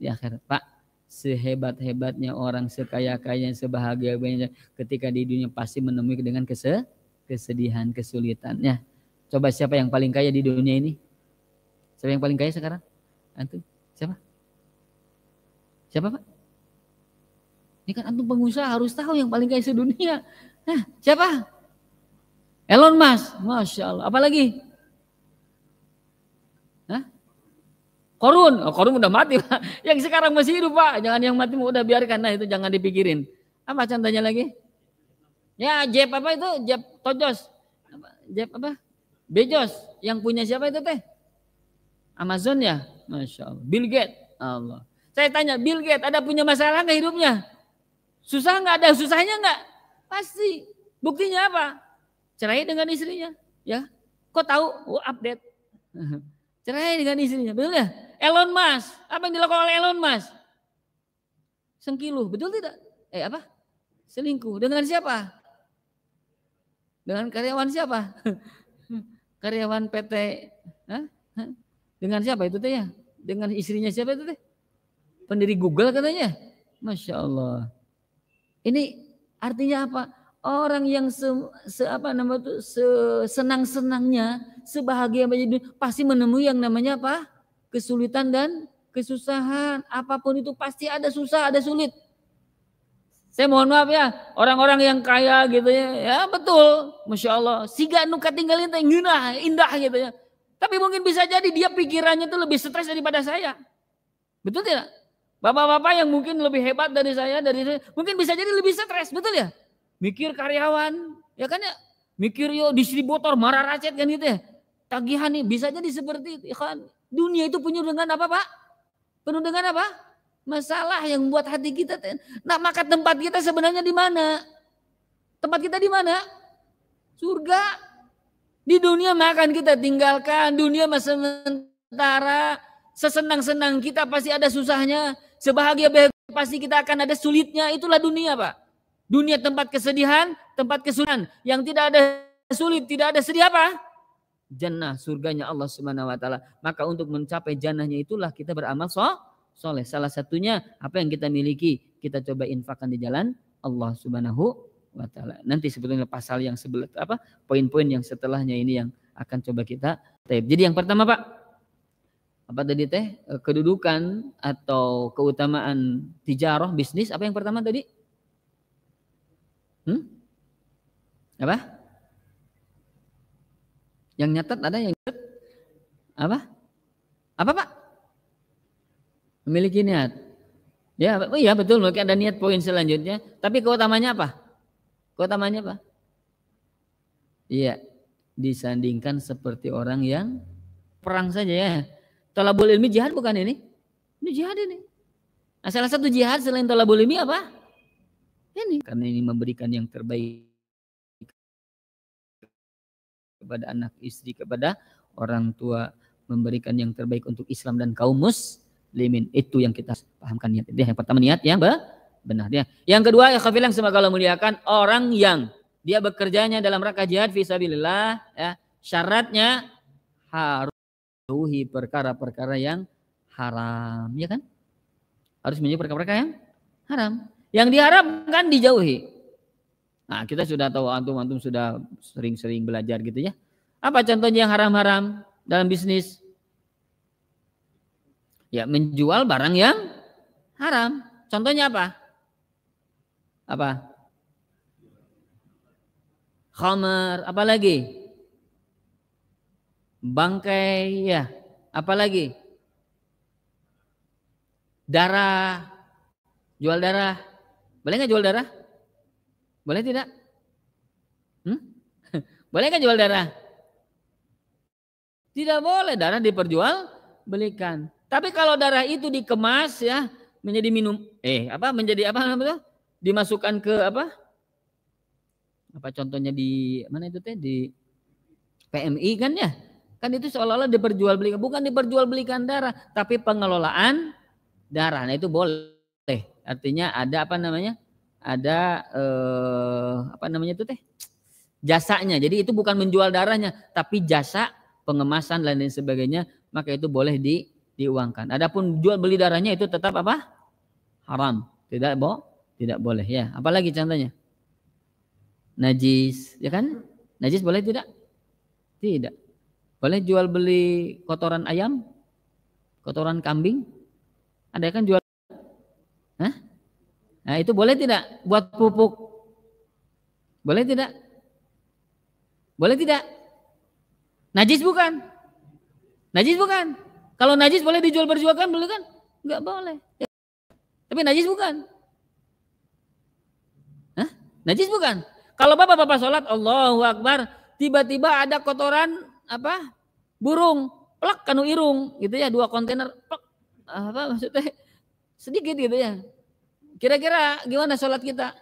di akhirat. Pak, sehebat-hebatnya orang, sekaya kaya sebahagia banyak, ketika di dunia pasti menemui dengan kese kesedihan, kesulitan. Ya, coba siapa yang paling kaya di dunia ini? Siapa yang paling kaya sekarang? Antum? Ah, siapa? Siapa Pak? Ini kan antum pengusaha harus tahu yang paling kaya sedunia. Nah, siapa? Elon Musk, masya Allah. Apalagi Korun, oh, Korun udah mati Pak. Yang sekarang masih hidup Pak. Jangan yang mati udah biarkan. Nah itu jangan dipikirin. Apa contohnya lagi? Ya Jeb apa itu? Jeb Tojos. Apa? Jeb apa? Bejos. Yang punya siapa itu teh? Amazon ya? Masya Allah. Bill Gates. Allah. Saya tanya Bill Gates ada punya masalah nggak hidupnya? Susah nggak? Ada susahnya nggak? Pasti. Buktinya apa? Cerai dengan istrinya. Ya. Kok tahu? Oh, update. Cerai dengan istrinya. Betul ya? Elon Musk, apa yang dilakukan oleh Elon Musk? Sengkiluh, betul tidak? Eh apa? Selingkuh. Dengan siapa? Dengan karyawan siapa? karyawan PT. Hah? Dengan siapa itu teh ya? Dengan istrinya siapa itu teh? Pendiri Google katanya. Masya Allah. Ini artinya apa? Orang yang se, se apa nama itu senang senangnya, sebahagia menjadi pasti menemui yang namanya apa? kesulitan dan kesusahan. Apapun itu pasti ada susah, ada sulit. Saya mohon maaf ya, orang-orang yang kaya gitu ya, ya betul, masya Allah. Siga nuka tinggalin teh indah gitu ya. Tapi mungkin bisa jadi dia pikirannya itu lebih stres daripada saya. Betul tidak? Bapak-bapak yang mungkin lebih hebat dari saya, dari saya, mungkin bisa jadi lebih stres, betul ya? Mikir karyawan, ya kan ya? Mikir yo distributor marah racet kan gitu ya. Tagihan nih, bisa jadi seperti itu. Ya kan? Dunia itu penuh dengan apa Pak? Penuh dengan apa? Masalah yang buat hati kita. Nah maka tempat kita sebenarnya di mana? Tempat kita di mana? Surga. Di dunia makan kita tinggalkan. Dunia masa sementara. Sesenang-senang kita pasti ada susahnya. Sebahagia-bahagia pasti kita akan ada sulitnya. Itulah dunia Pak. Dunia tempat kesedihan, tempat kesulitan. Yang tidak ada sulit, tidak ada sedih apa? jannah surganya Allah Subhanahu wa taala. Maka untuk mencapai jannahnya itulah kita beramal so, soleh. Salah satunya apa yang kita miliki kita coba infakkan di jalan Allah Subhanahu wa taala. Nanti sebetulnya pasal yang sebelah apa poin-poin yang setelahnya ini yang akan coba kita tape. Jadi yang pertama Pak apa tadi teh eh, kedudukan atau keutamaan tijarah bisnis apa yang pertama tadi? Hmm? Apa? Yang nyatat ada yang nyatat? Apa? Apa Pak? Memiliki niat. Ya, oh iya betul mungkin ada niat poin selanjutnya. Tapi keutamanya apa? Keutamanya apa? Iya, disandingkan seperti orang yang perang saja ya. Tolabul ilmi jihad bukan ini? Ini jihad ini. Nah, salah satu jihad selain tolabul ilmi apa? Ini. Karena ini memberikan yang terbaik kepada anak istri, kepada orang tua, memberikan yang terbaik untuk Islam dan kaum muslimin. Itu yang kita pahamkan niat. Dia yang pertama niat yang benar dia. Yang kedua, ya yang semoga Allah muliakan orang yang dia bekerjanya dalam rangka jihad fisabilillah ya. Syaratnya harus menjauhi perkara-perkara yang haram, ya kan? Harus menjauhi perkara-perkara yang haram. Yang diharamkan dijauhi. Nah, kita sudah tahu antum antum sudah sering-sering belajar gitu ya. Apa contohnya yang haram-haram dalam bisnis? Ya, menjual barang yang haram. Contohnya apa? Apa? Khamar, apa lagi? Bangkai, ya. Apa lagi? Darah. Jual darah. Boleh nggak jual darah? Boleh tidak? Hmm? kan jual darah? Tidak boleh darah diperjual belikan. Tapi kalau darah itu dikemas ya menjadi minum eh apa menjadi apa namanya? Dimasukkan ke apa? Apa contohnya di mana itu teh di PMI kan ya? Kan itu seolah-olah diperjualbelikan, bukan diperjualbelikan darah, tapi pengelolaan darah. Nah itu boleh. Artinya ada apa namanya? ada eh, apa namanya itu teh jasanya. Jadi itu bukan menjual darahnya, tapi jasa pengemasan dan lain sebagainya, maka itu boleh di diuangkan. Adapun jual beli darahnya itu tetap apa? Haram. Tidak boh tidak boleh ya. Apalagi contohnya? Najis, ya kan? Najis boleh tidak? Tidak. Boleh jual beli kotoran ayam? Kotoran kambing? Ada kan jual Nah, itu boleh tidak buat pupuk? Boleh tidak? Boleh tidak? Najis bukan? Najis bukan? Kalau najis boleh dijual berjualkan boleh kan? Enggak kan? boleh. Tapi najis bukan? Hah? Najis bukan? Kalau bapak-bapak sholat Allahu Akbar tiba-tiba ada kotoran apa burung plak kanu irung gitu ya dua kontainer plak apa maksudnya sedikit gitu ya Kira-kira gimana sholat kita?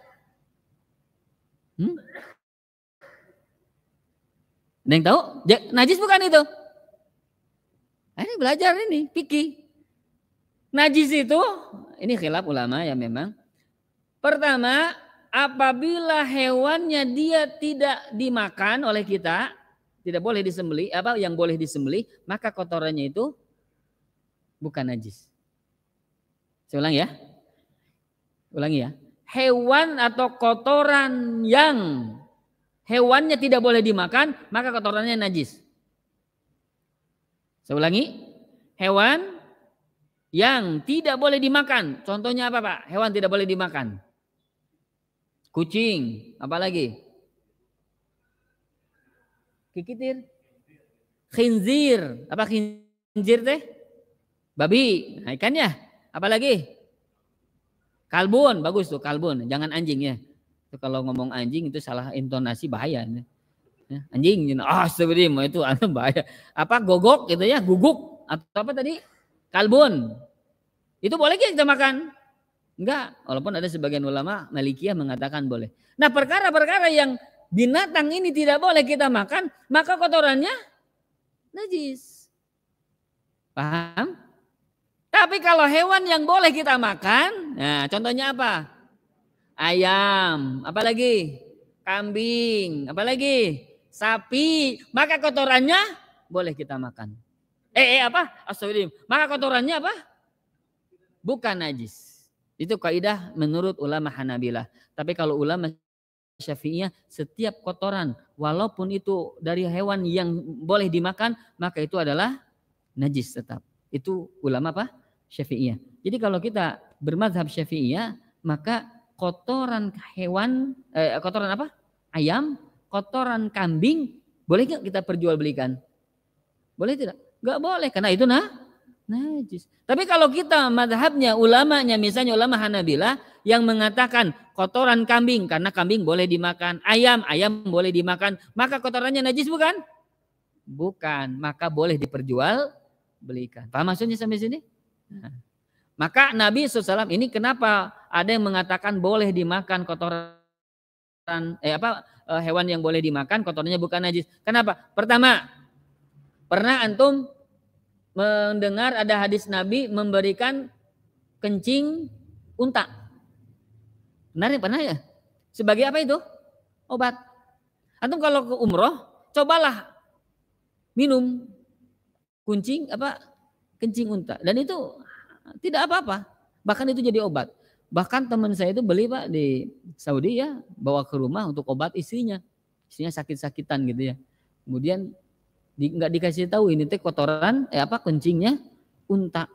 Hmm? Ada yang tahu? Najis bukan itu? Ini belajar ini, pikir. Najis itu, ini khilaf ulama ya memang. Pertama, apabila hewannya dia tidak dimakan oleh kita, tidak boleh disembeli. apa yang boleh disembeli? maka kotorannya itu bukan najis. Saya ulang ya. Ulangi ya. Hewan atau kotoran yang hewannya tidak boleh dimakan, maka kotorannya najis. Saya ulangi. Hewan yang tidak boleh dimakan. Contohnya apa Pak? Hewan tidak boleh dimakan. Kucing, apalagi? Kikitir. Khinzir. Apa khinzir teh? Babi. Nah, ikannya. Apalagi? Kalbun, bagus tuh kalbun. Jangan anjing ya. Itu kalau ngomong anjing itu salah intonasi bahaya. Ya, ya anjing, ah oh, itu anu bahaya. Apa gogok gitu ya, guguk atau apa tadi? Kalbun. Itu boleh kita makan? Enggak, walaupun ada sebagian ulama Malikiyah mengatakan boleh. Nah, perkara-perkara yang binatang ini tidak boleh kita makan, maka kotorannya najis. Paham? Tapi kalau hewan yang boleh kita makan, nah contohnya apa? Ayam, apalagi kambing, apalagi sapi, maka kotorannya boleh kita makan. Eh, eh apa? Astagfirullah. Maka kotorannya apa? Bukan najis. Itu kaidah menurut ulama Hanabilah. Tapi kalau ulama Syafi'iyah setiap kotoran walaupun itu dari hewan yang boleh dimakan maka itu adalah najis tetap. Itu ulama apa? Syafi'iyah. Jadi kalau kita bermazhab Syafi'iyah, maka kotoran hewan eh, kotoran apa? Ayam, kotoran kambing boleh nggak kita perjualbelikan? Boleh tidak? Nggak boleh karena itu nah najis. Tapi kalau kita madhabnya ulamanya misalnya ulama Hanabilah yang mengatakan kotoran kambing karena kambing boleh dimakan, ayam ayam boleh dimakan, maka kotorannya najis bukan? Bukan, maka boleh diperjual belikan. Paham maksudnya sampai sini? Maka Nabi SAW ini kenapa ada yang mengatakan boleh dimakan kotoran eh apa eh, hewan yang boleh dimakan kotorannya bukan najis. Kenapa? Pertama, pernah antum mendengar ada hadis Nabi memberikan kencing unta. Benar ya? Pernah ya? Sebagai apa itu? Obat. Antum kalau ke umroh, cobalah minum kuncing apa kencing unta. Dan itu ah, tidak apa-apa. Bahkan itu jadi obat. Bahkan teman saya itu beli Pak di Saudi ya, bawa ke rumah untuk obat istrinya. Istrinya sakit-sakitan gitu ya. Kemudian di, nggak dikasih tahu ini teh kotoran eh apa kencingnya unta.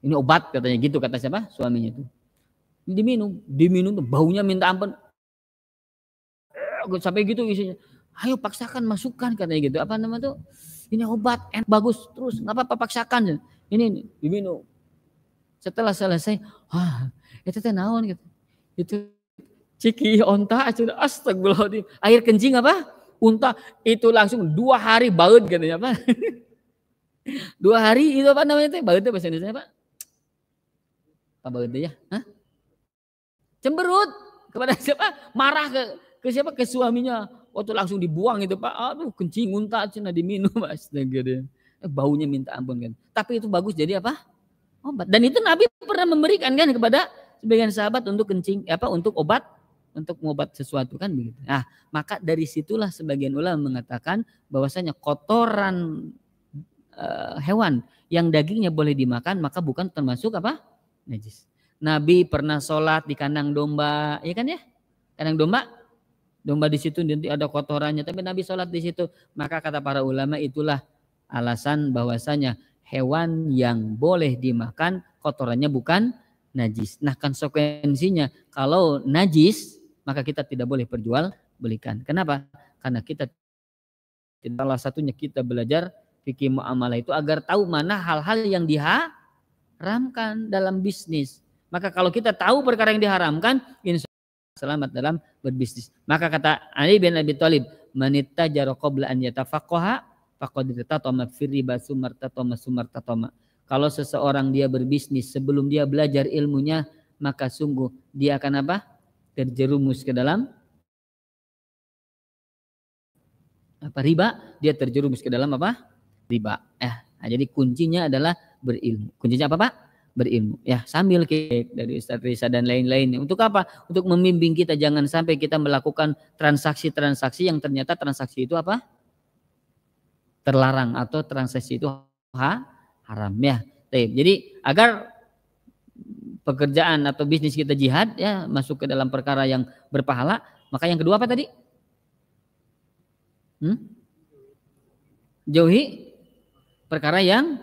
Ini obat katanya gitu kata siapa? Suaminya itu. Diminum, diminum tuh baunya minta ampun. Eh, sampai gitu isinya. Ayo paksakan masukkan katanya gitu. Apa nama tuh? Ini obat enak, bagus terus, nggak apa-apa paksakan. Ini, ini diminum. Setelah selesai, wah, itu teh naon gitu. Itu ciki onta astagfirullahaladzim. Air kencing apa? Unta itu langsung dua hari baut gitu ya pak dua hari itu apa namanya teh? Baut bahasa Indonesia apa? Apa baut ya? Hah? Cemberut kepada siapa? Marah ke ke siapa? Ke suaminya Waktu langsung dibuang itu Pak. Aduh kencing unta cina diminum astaga deh. Baunya minta ampun kan. Tapi itu bagus jadi apa? Obat. Dan itu Nabi pernah memberikan kan kepada sebagian sahabat untuk kencing apa untuk obat untuk mengobat sesuatu kan begitu. Nah, maka dari situlah sebagian ulama mengatakan bahwasanya kotoran uh, hewan yang dagingnya boleh dimakan maka bukan termasuk apa? najis. Nabi pernah sholat di kandang domba, ya kan ya? Kandang domba domba di situ nanti ada kotorannya tapi Nabi sholat di situ maka kata para ulama itulah alasan bahwasanya hewan yang boleh dimakan kotorannya bukan najis nah konsekuensinya kalau najis maka kita tidak boleh perjual belikan kenapa karena kita salah satunya kita belajar fikih muamalah itu agar tahu mana hal-hal yang diharamkan dalam bisnis maka kalau kita tahu perkara yang diharamkan insya selamat dalam berbisnis. Maka kata Ali bin Abi Thalib, "Manita jaraqabla an yatafaqqaha faqad tatama fi riba sumar tatama sumarta tatama." Kalau seseorang dia berbisnis sebelum dia belajar ilmunya, maka sungguh dia akan apa? terjerumus ke dalam apa riba, dia terjerumus ke dalam apa? riba. Eh, nah, jadi kuncinya adalah berilmu. Kuncinya apa, Pak? berilmu. Ya, sambil kek dari Ustaz Risa dan lain-lainnya. Untuk apa? Untuk membimbing kita jangan sampai kita melakukan transaksi-transaksi yang ternyata transaksi itu apa? Terlarang atau transaksi itu haram ya. Jadi agar pekerjaan atau bisnis kita jihad ya masuk ke dalam perkara yang berpahala, maka yang kedua apa tadi? Hmm? Jauhi perkara yang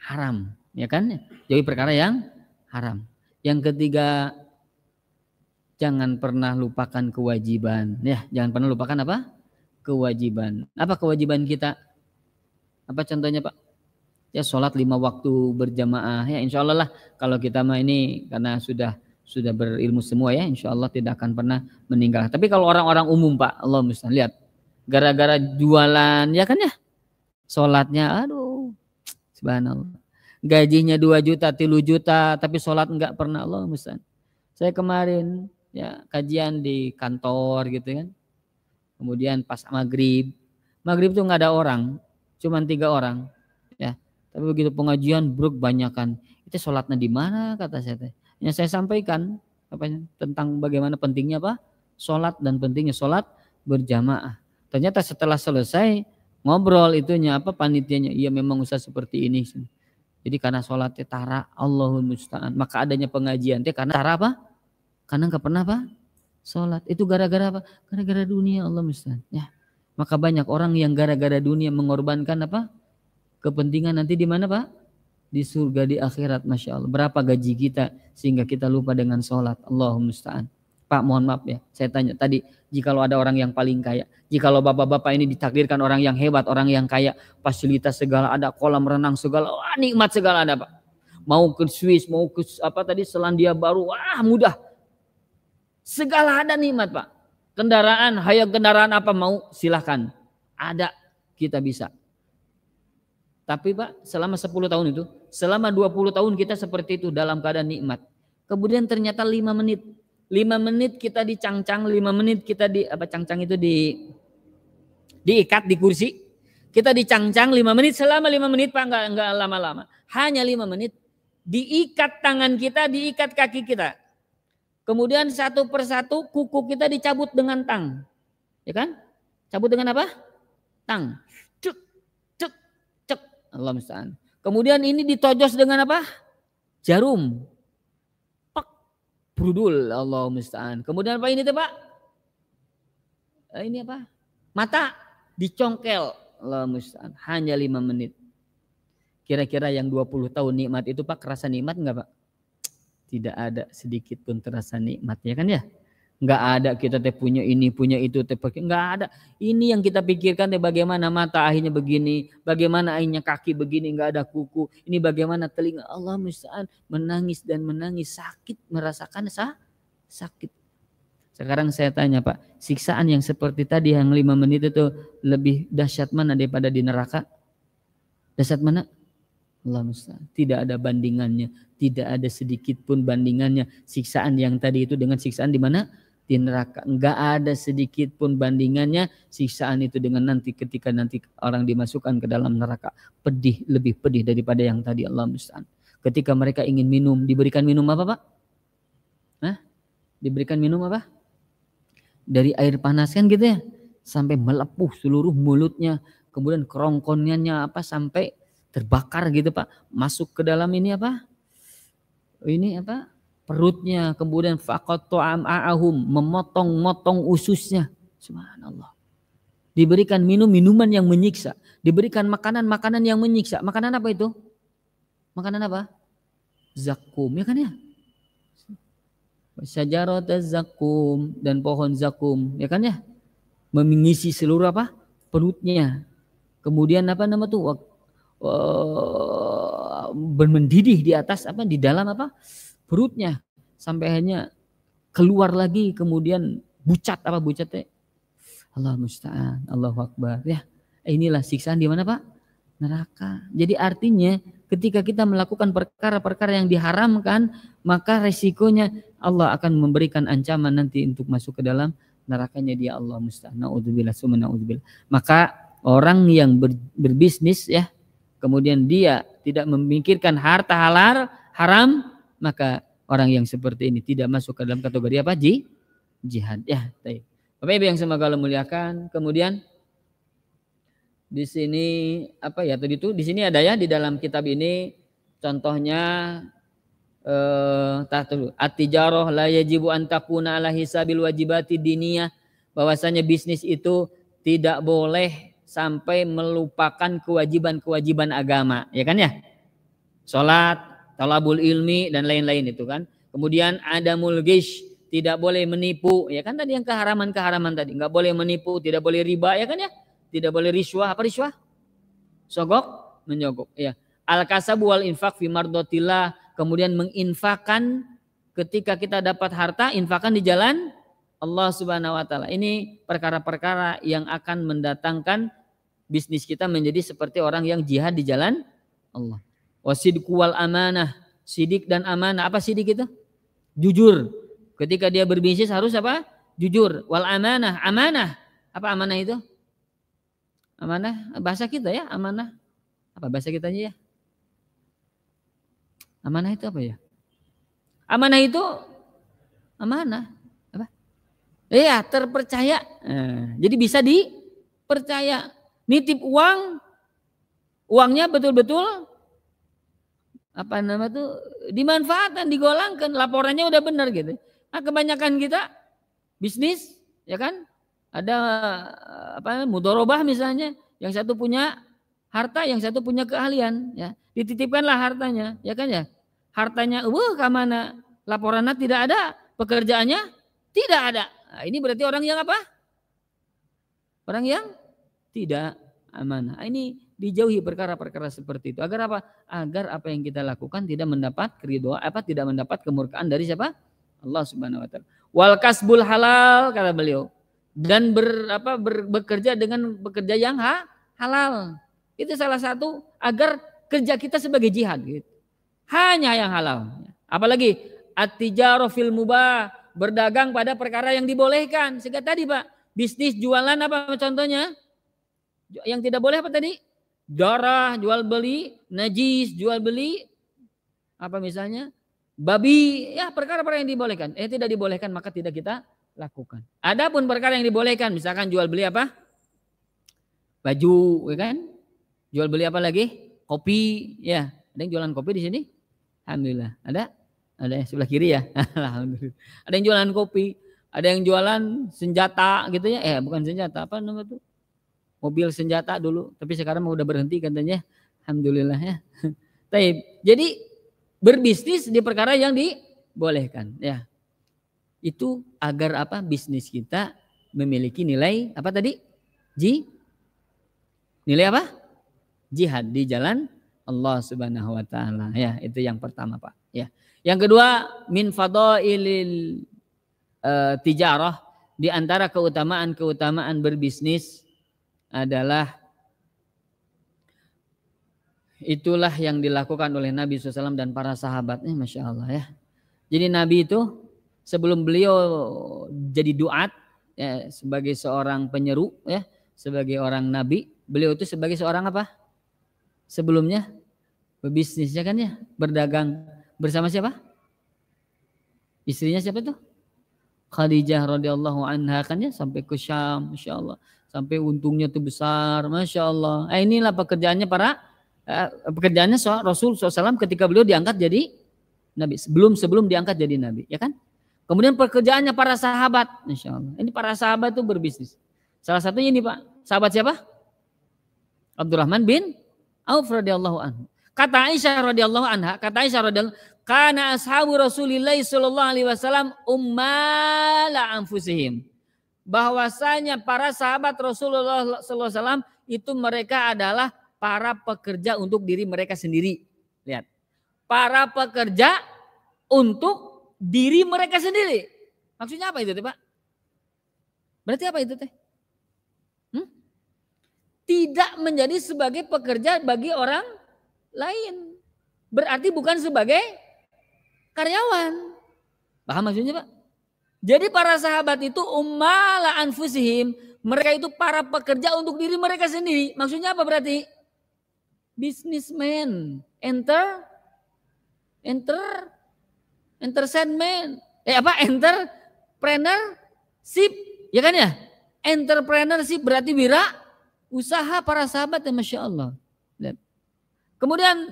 haram. Ya kan? jadi perkara yang haram. Yang ketiga, jangan pernah lupakan kewajiban. Ya, jangan pernah lupakan apa? Kewajiban. Apa kewajiban kita? Apa contohnya Pak? Ya sholat lima waktu berjamaah. Ya insya Allah lah kalau kita mah ini karena sudah sudah berilmu semua ya insya Allah tidak akan pernah meninggal. Tapi kalau orang-orang umum Pak, Allah misalnya lihat. Gara-gara jualan ya kan ya sholatnya aduh subhanallah gajinya 2 juta, 3 juta, tapi sholat enggak pernah Allah misalnya. Saya kemarin ya kajian di kantor gitu kan. Kemudian pas maghrib, maghrib tuh enggak ada orang, cuman tiga orang. Ya, tapi begitu pengajian bruk banyakan. Itu sholatnya di mana kata saya teh. Yang saya sampaikan apa, tentang bagaimana pentingnya apa? Sholat dan pentingnya sholat berjamaah. Ternyata setelah selesai ngobrol itunya apa panitianya, iya memang usah seperti ini. Jadi karena sholat tara Allahul musta'an. Maka adanya pengajian teh karena tara apa? Karena nggak pernah apa? Sholat. Itu gara-gara apa? Gara-gara dunia Allah musta'an. Ya. Maka banyak orang yang gara-gara dunia mengorbankan apa? Kepentingan nanti di mana pak? Di surga di akhirat masya Allah. Berapa gaji kita sehingga kita lupa dengan sholat Allahul musta'an. Pak mohon maaf ya, saya tanya tadi, jika lo ada orang yang paling kaya, jika lo bapak-bapak ini ditakdirkan orang yang hebat, orang yang kaya, fasilitas segala ada, kolam renang segala, wah nikmat segala ada Pak. Mau ke Swiss, mau ke apa tadi Selandia Baru, wah mudah. Segala ada nikmat Pak. Kendaraan, hayo kendaraan apa mau silahkan. Ada, kita bisa. Tapi Pak, selama 10 tahun itu, selama 20 tahun kita seperti itu dalam keadaan nikmat. Kemudian ternyata 5 menit lima menit kita dicangcang, lima menit kita di apa cangcang itu di diikat di kursi. Kita dicangcang lima menit selama lima menit pak nggak nggak lama-lama. Hanya lima menit diikat tangan kita, diikat kaki kita. Kemudian satu persatu kuku kita dicabut dengan tang, ya kan? Cabut dengan apa? Tang. Cek, cek, cek. Allah Kemudian ini ditojos dengan apa? Jarum. Brudul Allah musta'an. Kemudian apa ini tuh Pak? Eh, ini apa? Mata dicongkel Allah musta'an. Hanya lima menit. Kira-kira yang 20 tahun nikmat itu Pak kerasa nikmat enggak Pak? Tidak ada sedikit pun terasa nikmatnya kan ya? nggak ada kita teh punya ini punya itu teh pakai nggak ada ini yang kita pikirkan teh bagaimana mata akhirnya begini bagaimana akhirnya kaki begini nggak ada kuku ini bagaimana telinga Allah musta'an menangis dan menangis sakit merasakan sah sakit sekarang saya tanya Pak siksaan yang seperti tadi yang lima menit itu lebih dahsyat mana daripada di neraka dahsyat mana Allah musta'an tidak ada bandingannya tidak ada sedikit pun bandingannya siksaan yang tadi itu dengan siksaan di mana di neraka. Enggak ada sedikit pun bandingannya siksaan itu dengan nanti ketika nanti orang dimasukkan ke dalam neraka. Pedih, lebih pedih daripada yang tadi Allah musta'an. Ketika mereka ingin minum, diberikan minum apa Pak? Hah? Diberikan minum apa? Dari air panas kan gitu ya. Sampai melepuh seluruh mulutnya. Kemudian kerongkonnya apa sampai terbakar gitu Pak. Masuk ke dalam ini apa? Ini apa? perutnya, kemudian faqatta'am am'ahum memotong-motong ususnya. Subhanallah. Diberikan minum minuman yang menyiksa, diberikan makanan-makanan yang menyiksa. Makanan apa itu? Makanan apa? Zakum, ya kan ya? Syajarat zakum dan pohon zakum, ya kan ya? Mengisi seluruh apa? Perutnya. Kemudian apa nama tuh? Eh, bermendidih di atas apa di dalam apa perutnya sampai hanya keluar lagi kemudian bucat apa bucatnya Allah musta'an Allah akbar ya inilah siksaan di mana Pak neraka jadi artinya ketika kita melakukan perkara-perkara yang diharamkan maka resikonya Allah akan memberikan ancaman nanti untuk masuk ke dalam nerakanya dia Allah musta'an naudzubillah summa naudzubillah maka orang yang ber, berbisnis ya kemudian dia tidak memikirkan harta halal haram maka orang yang seperti ini tidak masuk ke dalam kategori apa? Ji? Jihad. Ya, baik. Bapak Ibu yang semoga Allah muliakan, kemudian di sini apa ya tadi itu di sini ada ya di dalam kitab ini contohnya eh dulu at-tijarah la yajibu an takuna ala hisabil wajibati diniyah bahwasanya bisnis itu tidak boleh sampai melupakan kewajiban-kewajiban agama ya kan ya salat talabul ilmi dan lain-lain itu kan. Kemudian ada mulgish, tidak boleh menipu, ya kan tadi yang keharaman-keharaman tadi, nggak boleh menipu, tidak boleh riba, ya kan ya, tidak boleh riswah, apa riswah? Sogok, menyogok, ya. Al kasab wal infak fi mardotillah, kemudian menginfakan ketika kita dapat harta, infakan di jalan Allah Subhanahu wa taala. Ini perkara-perkara yang akan mendatangkan bisnis kita menjadi seperti orang yang jihad di jalan Allah. Wasidku wal amanah. Sidik dan amanah. Apa sidik itu? Jujur. Ketika dia berbisnis harus apa? Jujur. Wal amanah. Amanah. Apa amanah itu? Amanah. Bahasa kita ya amanah. Apa bahasa kitanya ya? Amanah itu apa ya? Amanah itu amanah. Apa? Iya, terpercaya. Eh, jadi bisa dipercaya. Nitip uang, uangnya betul-betul apa nama tuh dimanfaatkan, digolangkan, laporannya udah benar gitu. Nah, kebanyakan kita bisnis ya kan ada apa mudorobah misalnya yang satu punya harta yang satu punya keahlian ya dititipkanlah hartanya ya kan ya hartanya uh mana laporannya tidak ada pekerjaannya tidak ada nah, ini berarti orang yang apa orang yang tidak amanah nah, ini dijauhi perkara-perkara seperti itu. Agar apa? Agar apa yang kita lakukan tidak mendapat keridoan, apa tidak mendapat kemurkaan dari siapa? Allah Subhanahu wa taala. Wal kasbul halal kata beliau. Dan ber, apa, ber, bekerja dengan bekerja yang ha, halal. Itu salah satu agar kerja kita sebagai jihad gitu. Hanya yang halal. Apalagi at fil mubah, berdagang pada perkara yang dibolehkan. Sehingga tadi Pak, bisnis jualan apa contohnya? Yang tidak boleh apa tadi? darah jual beli, najis jual beli, apa misalnya babi, ya perkara-perkara yang dibolehkan. Eh tidak dibolehkan maka tidak kita lakukan. Adapun perkara yang dibolehkan, misalkan jual beli apa? Baju, ya kan? Jual beli apa lagi? Kopi, ya. Ada yang jualan kopi di sini? Alhamdulillah. Ada? Ada yang sebelah kiri ya? Alhamdulillah. Ada yang jualan kopi, ada yang jualan senjata gitu ya? Eh bukan senjata, apa namanya tuh? mobil senjata dulu, tapi sekarang udah berhenti katanya. Alhamdulillah ya. Tapi Jadi berbisnis di perkara yang dibolehkan ya. Itu agar apa bisnis kita memiliki nilai apa tadi? Ji nilai apa? Jihad di jalan Allah Subhanahu wa taala. Ya, itu yang pertama, Pak. Ya. Yang kedua, min fadailil eh, tijarah di antara keutamaan-keutamaan berbisnis adalah itulah yang dilakukan oleh Nabi SAW dan para sahabatnya Masya Allah ya. Jadi Nabi itu sebelum beliau jadi duat ya, sebagai seorang penyeru ya, sebagai orang Nabi, beliau itu sebagai seorang apa? Sebelumnya bisnisnya kan ya, berdagang bersama siapa? Istrinya siapa tuh? Khadijah radhiyallahu anha kan ya sampai ke Syam, Masya Allah sampai untungnya tuh besar, masya Allah. Eh, inilah pekerjaannya para eh, pekerjaannya Rasul SAW ketika beliau diangkat jadi nabi. Sebelum sebelum diangkat jadi nabi, ya kan? Kemudian pekerjaannya para sahabat, masya Allah. Ini para sahabat tuh berbisnis. Salah satunya ini pak, sahabat siapa? Abdurrahman bin Auf radhiyallahu anhu. Kata Aisyah radhiyallahu anha, kata Aisyah radhiyallahu karena ashabu Rasulillah sallallahu alaihi wasallam ummala anfusihim bahwasanya para sahabat Rasulullah SAW itu mereka adalah para pekerja untuk diri mereka sendiri. Lihat, para pekerja untuk diri mereka sendiri. Maksudnya apa itu, teh, Pak? Berarti apa itu, teh? Hmm? Tidak menjadi sebagai pekerja bagi orang lain. Berarti bukan sebagai karyawan. Paham maksudnya, Pak? Jadi para sahabat itu ummala anfusihim. Mereka itu para pekerja untuk diri mereka sendiri. Maksudnya apa berarti? Businessman. Enter. Enter. Entertainment. Eh apa? sip, Ya kan ya? sip berarti wira usaha para sahabat ya Masya Allah. Lihat. Kemudian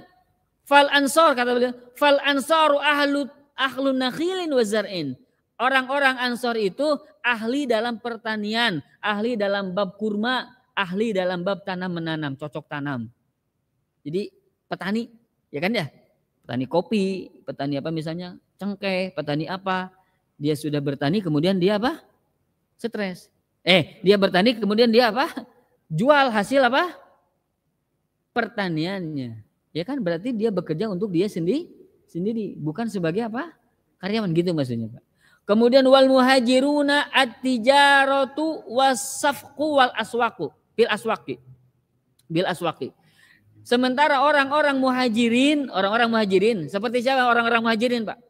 fal ansor kata beliau. Fal ansoru ahlu ahlu nakhilin wazar'in. Orang-orang Ansor itu ahli dalam pertanian, ahli dalam bab kurma, ahli dalam bab tanam menanam, cocok tanam. Jadi petani, ya kan ya? Petani kopi, petani apa misalnya, cengkeh, petani apa. Dia sudah bertani kemudian dia apa? Stres. Eh, dia bertani kemudian dia apa? Jual hasil apa? Pertaniannya. Ya kan berarti dia bekerja untuk dia sendiri, sendiri bukan sebagai apa? Karyawan gitu maksudnya, Pak. Kemudian wal muhajiruna at-tijaratu wasafku wal aswaku bil aswaki. Bil aswaki. Sementara orang-orang muhajirin, orang-orang muhajirin, seperti siapa orang-orang muhajirin, Pak?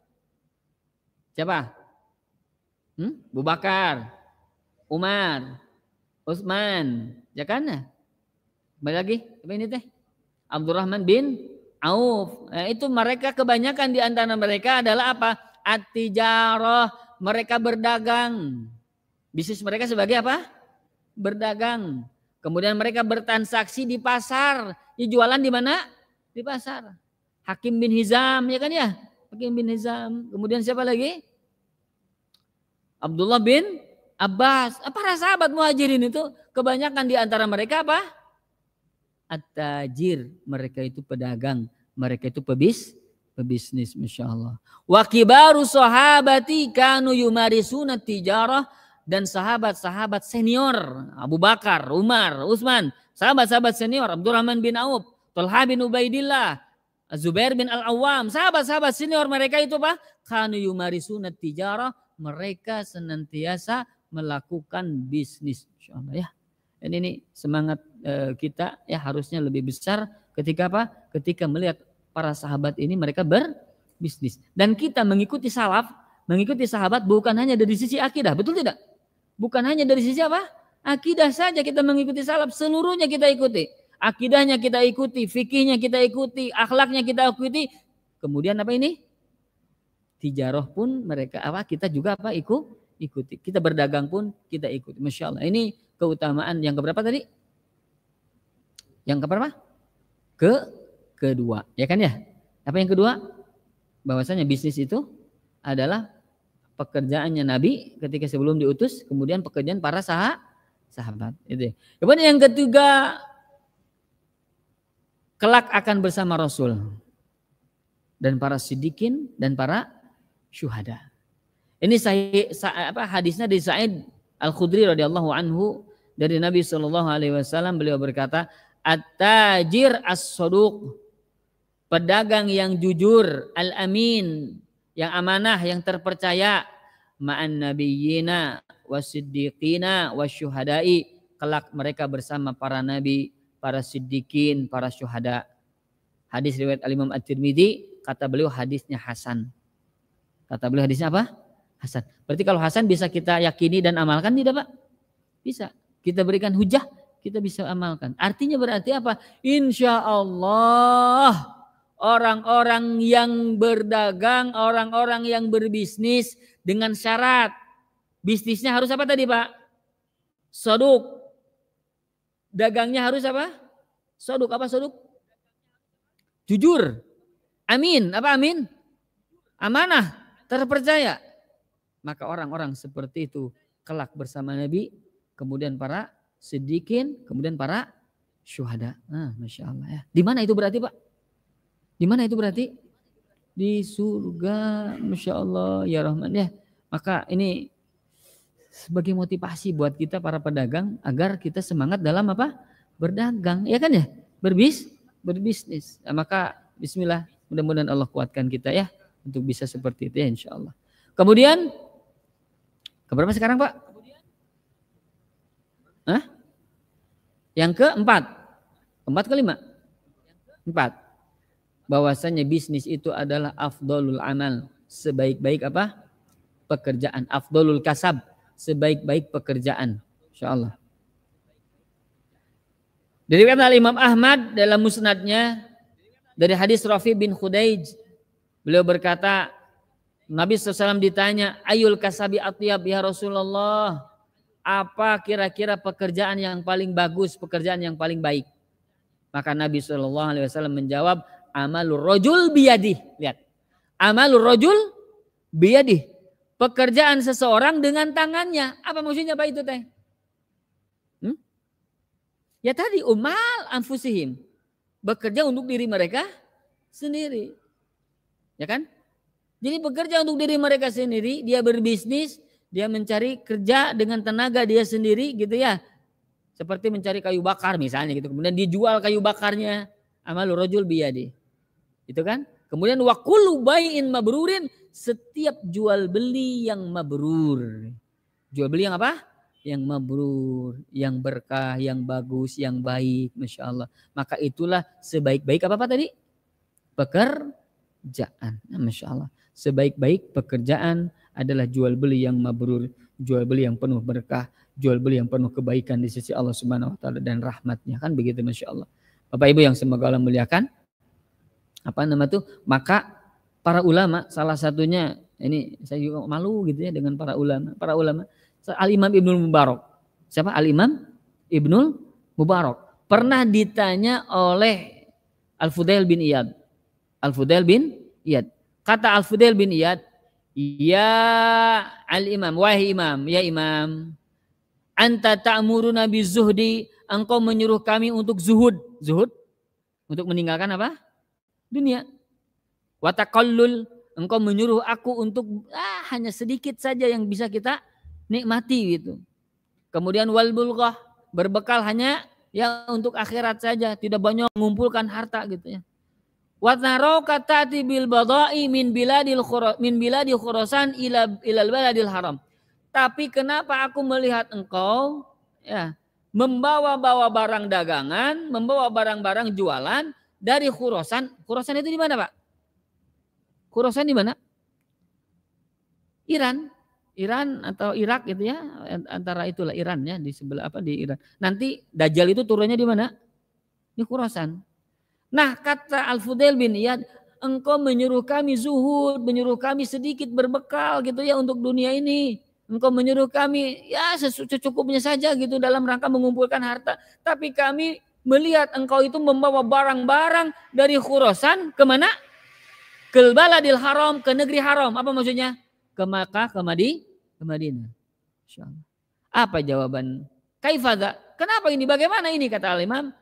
Siapa? Hmm? Bu Bakar, Umar, Utsman, ya kan? Nah, kembali lagi, apa ini teh? Abdurrahman bin Auf. Nah, itu mereka kebanyakan di antara mereka adalah apa? At-tijarah mereka berdagang. Bisnis mereka sebagai apa? Berdagang. Kemudian mereka bertransaksi di pasar. Di jualan di mana? Di pasar. Hakim bin Hizam, ya kan ya? Hakim bin Hizam. Kemudian siapa lagi? Abdullah bin Abbas. Apa Para sahabat muhajirin itu kebanyakan di antara mereka apa? At-tajir. Mereka itu pedagang. Mereka itu pebis, Pebisnis Masya Allah. Wa kibaru sahabati kanu yumarisuna tijarah. Dan sahabat-sahabat senior. Abu Bakar, Umar, Utsman. Sahabat-sahabat senior. Abdurrahman bin Auf. Tolha bin Ubaidillah. Zubair bin al Awam, Sahabat-sahabat senior mereka itu Pak. Kanu yumarisuna tijarah. Mereka senantiasa melakukan bisnis. Insya Allah ya. Dan ini semangat eh, kita ya harusnya lebih besar ketika apa? Ketika melihat para sahabat ini mereka berbisnis. Dan kita mengikuti salaf, mengikuti sahabat bukan hanya dari sisi akidah, betul tidak? Bukan hanya dari sisi apa? Akidah saja kita mengikuti salaf, seluruhnya kita ikuti. Akidahnya kita ikuti, fikihnya kita ikuti, akhlaknya kita ikuti. Kemudian apa ini? Tijaroh pun mereka apa? Kita juga apa? Ikut ikuti. Kita berdagang pun kita ikuti. Masya Allah. Ini keutamaan yang keberapa tadi? Yang keberapa? Ke kedua, ya kan ya? Apa yang kedua? Bahwasanya bisnis itu adalah pekerjaannya Nabi ketika sebelum diutus, kemudian pekerjaan para sah sahabat. Itu. Ya. Kemudian yang ketiga, kelak akan bersama Rasul dan para sidikin dan para syuhada. Ini sahih, apa, hadisnya dari Sa'id Al Khudri radhiyallahu anhu dari Nabi Shallallahu Alaihi Wasallam beliau berkata, "At-tajir as-saduq." pedagang yang jujur, al-amin, yang amanah, yang terpercaya, ma'an nabiyyina wasiddiqina wasyuhada'i, kelak mereka bersama para nabi, para siddiqin, para syuhada. Hadis riwayat Al-Imam At-Tirmidzi, kata beliau hadisnya hasan. Kata beliau hadisnya apa? Hasan. Berarti kalau hasan bisa kita yakini dan amalkan tidak, Pak? Bisa. Kita berikan hujah, kita bisa amalkan. Artinya berarti apa? Insya Allah orang-orang yang berdagang, orang-orang yang berbisnis dengan syarat bisnisnya harus apa tadi Pak? Soduk. Dagangnya harus apa? Soduk apa soduk? Jujur. Amin. Apa amin? Amanah. Terpercaya. Maka orang-orang seperti itu kelak bersama Nabi. Kemudian para sedikin. Kemudian para syuhada. Nah, Masya Allah ya. Di mana itu berarti Pak? Di mana itu berarti? Di surga, masya Allah, ya Rahman ya. Maka ini sebagai motivasi buat kita para pedagang agar kita semangat dalam apa? Berdagang, ya kan ya? Berbis, berbisnis. Ya, maka Bismillah, mudah-mudahan Allah kuatkan kita ya untuk bisa seperti itu ya insya Allah. Kemudian keberapa sekarang Pak? Hah? Yang keempat, empat kelima, empat bahwasanya bisnis itu adalah afdolul amal sebaik-baik apa pekerjaan afdolul kasab sebaik-baik pekerjaan insyaallah dari kata Imam Ahmad dalam musnadnya dari hadis Rafi bin Khudaij beliau berkata Nabi SAW ditanya ayul kasabi atiyab ya Rasulullah apa kira-kira pekerjaan yang paling bagus pekerjaan yang paling baik maka Nabi saw menjawab amalur rojul biyadi Lihat. Amalur rojul biyadih. Pekerjaan seseorang dengan tangannya. Apa maksudnya Pak itu teh? Hmm? Ya tadi umal anfusihim. Bekerja untuk diri mereka sendiri. Ya kan? Jadi bekerja untuk diri mereka sendiri, dia berbisnis, dia mencari kerja dengan tenaga dia sendiri gitu ya. Seperti mencari kayu bakar misalnya gitu. Kemudian dijual kayu bakarnya amalur rojul biyadi. Itu kan? Kemudian wakulu bayin mabrurin setiap jual beli yang mabrur. Jual beli yang apa? Yang mabrur, yang berkah, yang bagus, yang baik. Masya Allah. Maka itulah sebaik-baik apa-apa tadi? Pekerjaan. Nah, Masya Allah. Sebaik-baik pekerjaan adalah jual beli yang mabrur. Jual beli yang penuh berkah. Jual beli yang penuh kebaikan di sisi Allah Subhanahu Wa Taala dan rahmatnya. Kan begitu Masya Allah. Bapak Ibu yang semoga Allah muliakan apa nama tuh maka para ulama salah satunya ini saya juga malu gitu ya dengan para ulama para ulama Al Imam Ibnul Mubarak siapa Al Imam Ibnul Mubarak pernah ditanya oleh Al Fudail bin Iyad Al Fudail bin Iyad kata Al Fudail bin Iyad ya Al Imam wahai Imam ya Imam anta ta'muruna Nabi zuhdi engkau menyuruh kami untuk zuhud zuhud untuk meninggalkan apa dunia. Watakallul, engkau menyuruh aku untuk ah, hanya sedikit saja yang bisa kita nikmati gitu. Kemudian wal berbekal hanya ya untuk akhirat saja, tidak banyak mengumpulkan harta gitu ya. Watnarauka ta'ti bil badai min biladil min biladi khurasan ila ilal baladil haram. Tapi kenapa aku melihat engkau ya membawa-bawa barang dagangan, membawa barang-barang jualan dari Khurasan. Khurasan itu di mana, Pak? Khurasan di mana? Iran. Iran atau Irak gitu ya, antara itulah Iran ya di sebelah apa di Iran. Nanti Dajjal itu turunnya di mana? Di Khurasan. Nah, kata Al-Fudail bin Iyad, engkau menyuruh kami zuhud, menyuruh kami sedikit berbekal gitu ya untuk dunia ini. Engkau menyuruh kami ya secukupnya saja gitu dalam rangka mengumpulkan harta. Tapi kami melihat engkau itu membawa barang-barang dari Khurasan ke mana? Ke baladil haram, ke negeri haram. Apa maksudnya? Ke Makkah, ke Madinah. Insyaallah. Apa jawaban? Kaifada? Kenapa ini? Bagaimana ini kata Al-Imam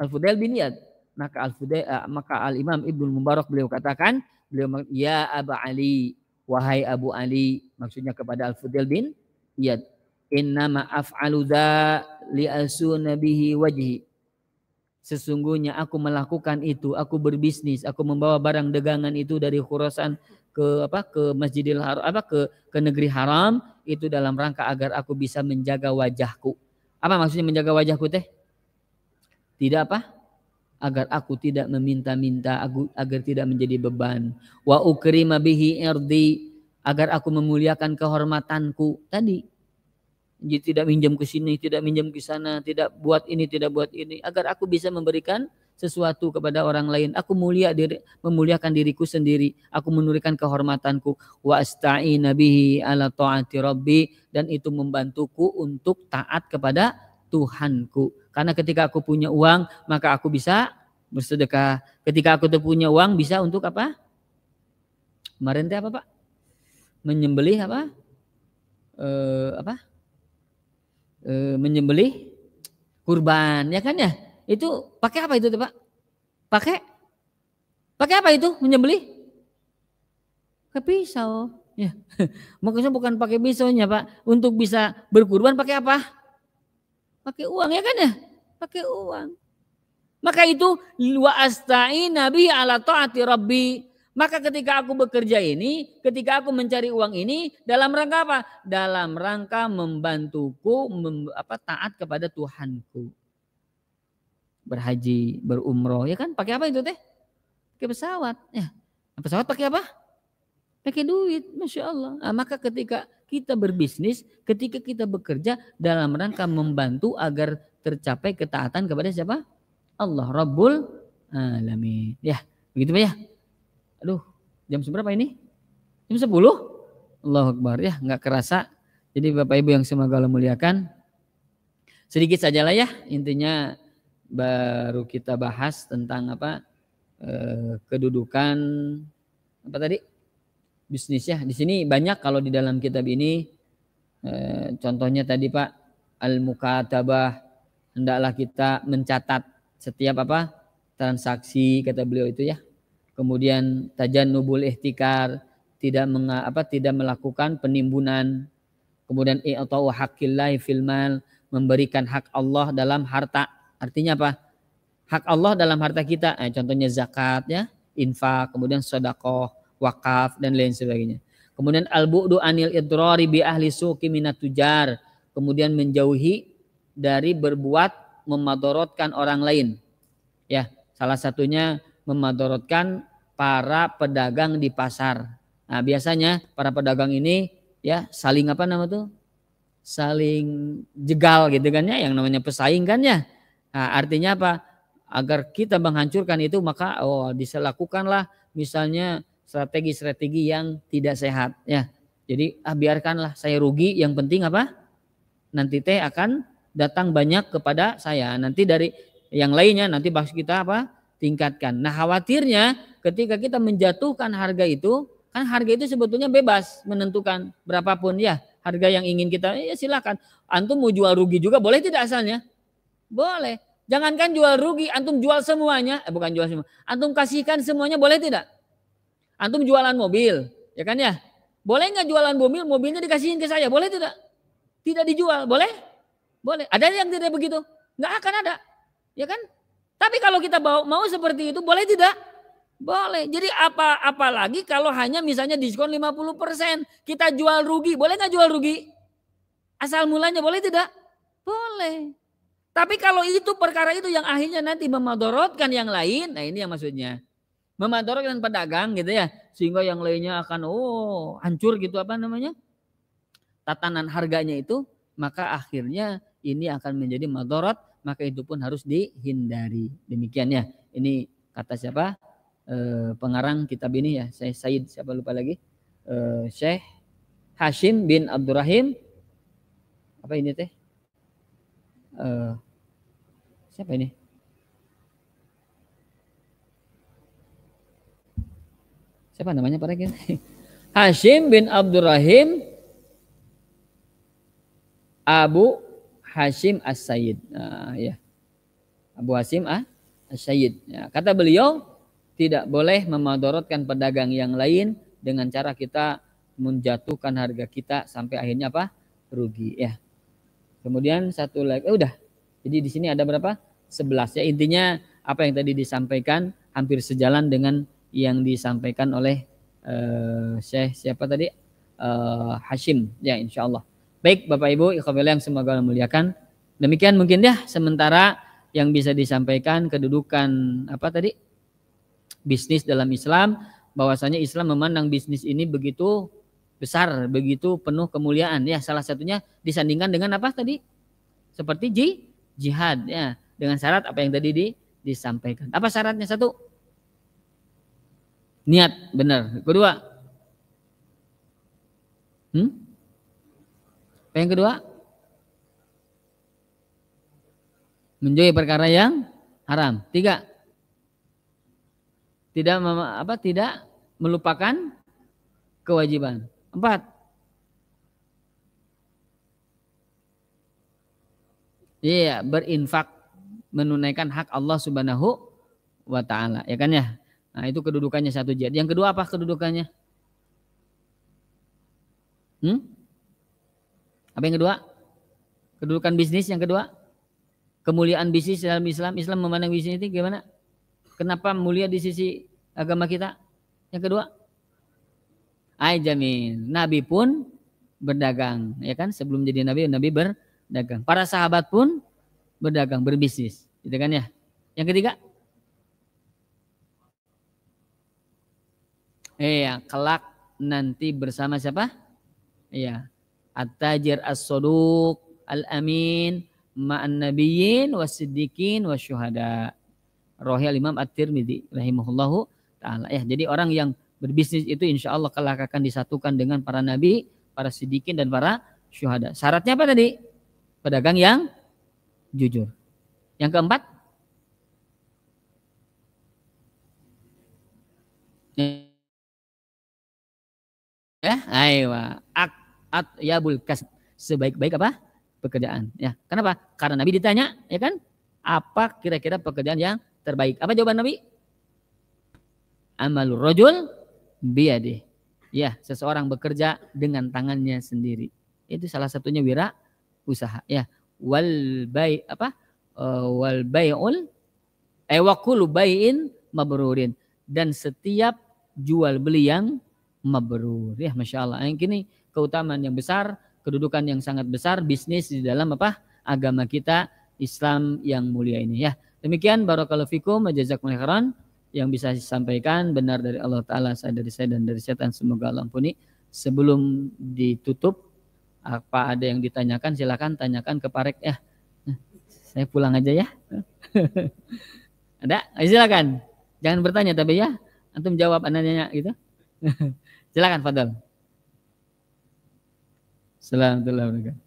Al-Fudail bin Iyad. Maka Al-Fudail eh, maka Al-Imam Ibnu Mubarak beliau katakan, beliau ya Aba Ali, wahai Abu Ali, maksudnya kepada Al-Fudail bin Iyad. Inna maaf aluda li wajhi Sesungguhnya aku melakukan itu, aku berbisnis, aku membawa barang dagangan itu dari Khurasan ke apa ke Masjidil Haram apa ke ke negeri haram itu dalam rangka agar aku bisa menjaga wajahku. Apa maksudnya menjaga wajahku teh? Tidak apa? Agar aku tidak meminta-minta, agar tidak menjadi beban. Wa ukrima bihi irdi agar aku memuliakan kehormatanku tadi jadi tidak minjam ke sini, tidak minjam ke sana, tidak buat ini, tidak buat ini. Agar aku bisa memberikan sesuatu kepada orang lain. Aku mulia diri, memuliakan diriku sendiri. Aku menurunkan kehormatanku. Wa asta'ina nabihi ala ta'ati rabbi. Dan itu membantuku untuk taat kepada Tuhanku. Karena ketika aku punya uang, maka aku bisa bersedekah. Ketika aku tuh punya uang, bisa untuk apa? Kemarin apa Pak? Menyembelih apa? E, apa? menyembeli eh, menyembelih kurban, ya kan ya? Itu pakai apa itu, Pak? Pakai pakai apa itu menyembelih? kepisau pisau. Ya. Maksudnya bukan pakai pisaunya, Pak. Untuk bisa berkurban pakai apa? Pakai uang ya kan ya? Pakai uang. Maka itu wa asta'in nabi ala taati rabbi maka ketika aku bekerja ini, ketika aku mencari uang ini, dalam rangka apa? Dalam rangka membantuku mem, apa, taat kepada Tuhanku. Berhaji, berumroh, ya kan? Pakai apa itu teh? Pakai pesawat. Ya. Pesawat pakai apa? Pakai duit, masya Allah. Nah, maka ketika kita berbisnis, ketika kita bekerja dalam rangka membantu agar tercapai ketaatan kepada siapa? Allah Rabbul Alamin. Ya, begitu ya. Aduh, jam seberapa ini? Jam 10? Allah Akbar. Ya, nggak kerasa. Jadi Bapak Ibu yang semoga Allah muliakan. Sedikit sajalah ya, intinya baru kita bahas tentang apa eh, kedudukan apa tadi bisnis ya di sini banyak kalau di dalam kitab ini eh, contohnya tadi pak al mukatabah hendaklah kita mencatat setiap apa transaksi kata beliau itu ya kemudian tajannubul ihtikar, tidak meng, tidak melakukan penimbunan, kemudian atau haqqillah fil mal, memberikan hak Allah dalam harta. Artinya apa? Hak Allah dalam harta kita, eh, contohnya zakat ya, infak, kemudian sedekah, wakaf dan lain sebagainya. Kemudian al-bu'du anil idrari bi ahli suqi minat tujar. Kemudian menjauhi dari berbuat memadorotkan orang lain. Ya, salah satunya memadorotkan para pedagang di pasar. Nah, biasanya para pedagang ini ya saling apa nama tuh? Saling jegal gitu kan ya, yang namanya pesaing kan ya. Nah, artinya apa? Agar kita menghancurkan itu maka oh diselakukanlah misalnya strategi-strategi yang tidak sehat ya. Jadi ah biarkanlah saya rugi, yang penting apa? Nanti teh akan datang banyak kepada saya. Nanti dari yang lainnya nanti bahas kita apa? tingkatkan. Nah khawatirnya ketika kita menjatuhkan harga itu, kan harga itu sebetulnya bebas menentukan berapapun ya harga yang ingin kita, ya silakan. Antum mau jual rugi juga boleh tidak asalnya? Boleh. Jangankan jual rugi, antum jual semuanya, eh, bukan jual semua. Antum kasihkan semuanya boleh tidak? Antum jualan mobil, ya kan ya? Boleh nggak jualan mobil, mobilnya dikasihin ke saya, boleh tidak? Tidak dijual, boleh? Boleh. Ada yang tidak begitu? Nggak akan ada, ya kan? Tapi kalau kita mau, mau seperti itu boleh tidak? Boleh. Jadi apa apalagi kalau hanya misalnya diskon 50%, kita jual rugi, boleh nggak jual rugi? Asal mulanya boleh tidak? Boleh. Tapi kalau itu perkara itu yang akhirnya nanti memadorotkan yang lain, nah ini yang maksudnya. Memadorotkan pedagang gitu ya, sehingga yang lainnya akan oh hancur gitu apa namanya? tatanan harganya itu, maka akhirnya ini akan menjadi madorot maka itu pun harus dihindari. Demikian ya. Ini kata siapa? E, pengarang kitab ini ya. Saya Said siapa lupa lagi? E, Syekh Hashim bin Abdurrahim. Apa ini teh? E, siapa ini? Siapa namanya para kita? Hashim bin Abdurrahim Abu Hashim As-Sayyid. Nah, ya. Abu Hashim ah, As-Sayyid. Ya, kata beliau, tidak boleh memadorotkan pedagang yang lain dengan cara kita menjatuhkan harga kita sampai akhirnya apa? Rugi ya. Kemudian satu lagi, eh, udah. Jadi di sini ada berapa? Sebelas ya. Intinya apa yang tadi disampaikan hampir sejalan dengan yang disampaikan oleh uh, Syekh siapa tadi? Uh, Hashim ya insya Allah. Baik Bapak Ibu, ikhwamillah yang semoga Allah muliakan. Demikian mungkin ya sementara yang bisa disampaikan kedudukan apa tadi? Bisnis dalam Islam, bahwasanya Islam memandang bisnis ini begitu besar, begitu penuh kemuliaan. Ya, salah satunya disandingkan dengan apa tadi? Seperti ji, jihad ya, dengan syarat apa yang tadi di, disampaikan. Apa syaratnya? Satu, niat benar. Kedua, hmm? Apa yang kedua? Menjauhi perkara yang haram. Tiga. Tidak apa tidak melupakan kewajiban. Empat. Iya, yeah, berinfak menunaikan hak Allah Subhanahu wa taala, ya kan ya? Nah, itu kedudukannya satu jihad. Yang kedua apa kedudukannya? Hmm? Apa yang kedua? Kedudukan bisnis yang kedua? Kemuliaan bisnis dalam Islam. Islam memandang bisnis itu gimana? Kenapa mulia di sisi agama kita? Yang kedua? Ay jamin. Nabi pun berdagang, ya kan? Sebelum jadi nabi, nabi berdagang. Para sahabat pun berdagang, berbisnis, gitu kan ya? Yang ketiga? Iya, kelak nanti bersama siapa? Iya, At-tajir as-saduq al-amin ma'an nabiyyin wasiddiqin wasyuhada. Rohya Imam at tirmidhi rahimahullahu taala. Ya, jadi orang yang berbisnis itu insya Allah kelak akan disatukan dengan para nabi, para sidikin dan para syuhada. Syaratnya apa tadi? Pedagang yang jujur. Yang keempat? Ya, ayo, ak at yabul kasb sebaik-baik apa pekerjaan ya kenapa karena Nabi ditanya ya kan apa kira-kira pekerjaan yang terbaik apa jawaban Nabi amalur rojul biadi ya seseorang bekerja dengan tangannya sendiri itu salah satunya wira usaha ya wal bay apa eh, wal bayul ewakul eh, bayin mabrurin dan setiap jual beli yang mabrur ya masya Allah yang kini keutamaan yang besar, kedudukan yang sangat besar bisnis di dalam apa? agama kita Islam yang mulia ini ya. Demikian barakallahu fikum jazakumullahu khairan yang bisa disampaikan benar dari Allah taala saya dari saya dan dari setan semoga Allah ampuni. Sebelum ditutup apa ada yang ditanyakan silakan tanyakan ke Parek ya. Saya pulang aja ya. ada? Eh, silakan. Jangan bertanya tapi ya antum jawab anaknya gitu. silakan Fadl. Assalamualaikum warahmatullahi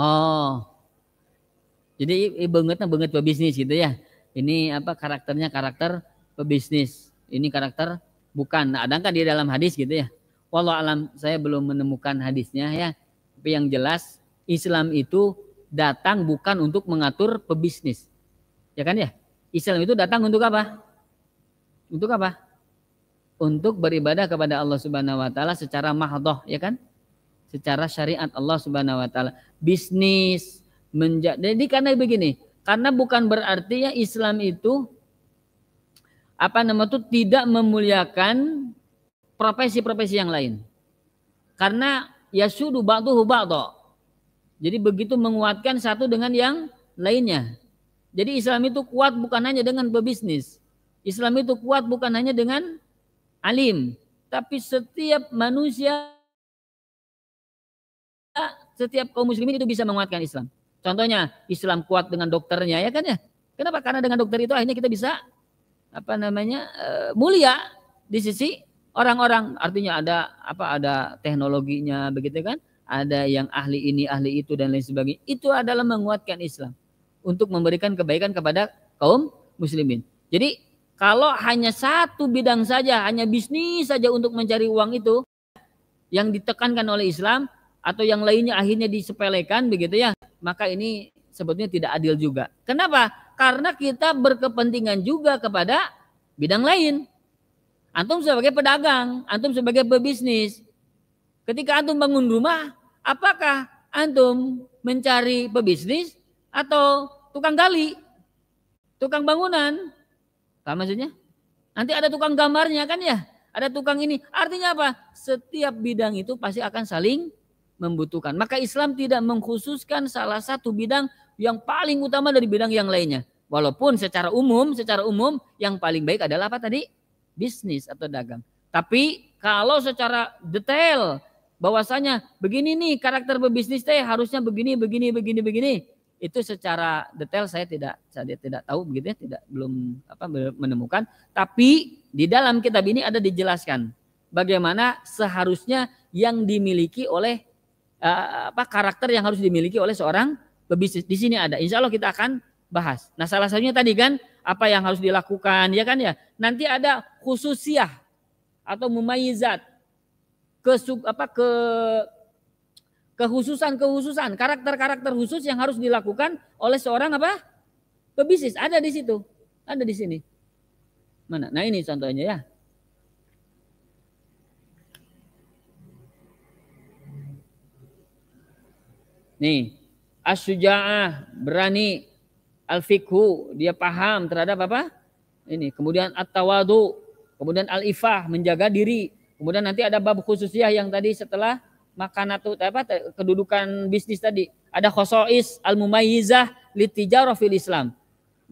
Oh. Jadi ibu i banget nah bisnis gitu ya ini apa karakternya karakter pebisnis ini karakter bukan nah, kan di dalam hadis gitu ya walau alam saya belum menemukan hadisnya ya tapi yang jelas Islam itu datang bukan untuk mengatur pebisnis ya kan ya Islam itu datang untuk apa untuk apa untuk beribadah kepada Allah Subhanahu wa taala secara mahdoh ya kan secara syariat Allah Subhanahu wa taala bisnis menjadi karena begini karena bukan berarti ya Islam itu apa nama itu tidak memuliakan profesi-profesi yang lain. Karena yasudu batu hubato. Jadi begitu menguatkan satu dengan yang lainnya. Jadi Islam itu kuat bukan hanya dengan berbisnis. Islam itu kuat bukan hanya dengan alim, tapi setiap manusia setiap kaum muslimin itu bisa menguatkan Islam. Contohnya Islam kuat dengan dokternya ya kan ya. Kenapa? Karena dengan dokter itu akhirnya kita bisa apa namanya eh, mulia di sisi orang-orang. Artinya ada apa ada teknologinya begitu kan? Ada yang ahli ini, ahli itu dan lain sebagainya. Itu adalah menguatkan Islam untuk memberikan kebaikan kepada kaum muslimin. Jadi kalau hanya satu bidang saja, hanya bisnis saja untuk mencari uang itu yang ditekankan oleh Islam, atau yang lainnya akhirnya disepelekan begitu ya, maka ini sebetulnya tidak adil juga. Kenapa? Karena kita berkepentingan juga kepada bidang lain. Antum sebagai pedagang, antum sebagai pebisnis. Ketika antum bangun rumah, apakah antum mencari pebisnis atau tukang gali, tukang bangunan? Apa maksudnya? Nanti ada tukang gambarnya kan ya, ada tukang ini. Artinya apa? Setiap bidang itu pasti akan saling membutuhkan. Maka Islam tidak mengkhususkan salah satu bidang yang paling utama dari bidang yang lainnya. Walaupun secara umum, secara umum yang paling baik adalah apa tadi? Bisnis atau dagang. Tapi kalau secara detail bahwasanya begini nih karakter pebisnis teh harusnya begini begini begini begini itu secara detail saya tidak saya tidak tahu begitu ya tidak belum apa menemukan tapi di dalam kitab ini ada dijelaskan bagaimana seharusnya yang dimiliki oleh Eh, apa karakter yang harus dimiliki oleh seorang pebisnis. Di sini ada. Insya Allah kita akan bahas. Nah salah satunya tadi kan apa yang harus dilakukan ya kan ya. Nanti ada khususiah atau memayizat ke apa ke kekhususan kekhususan karakter-karakter khusus yang harus dilakukan oleh seorang apa? pebisnis. Ada di situ. Ada di sini. Mana? Nah, ini contohnya ya. Nih, asyuja'ah berani, al-fikhu dia paham terhadap apa? Ini, kemudian at-tawadu, kemudian al-ifah menjaga diri. Kemudian nanti ada bab khusus ya yang tadi setelah makan atau apa kedudukan bisnis tadi. Ada khosois al-mumayyizah litijarah fil Islam.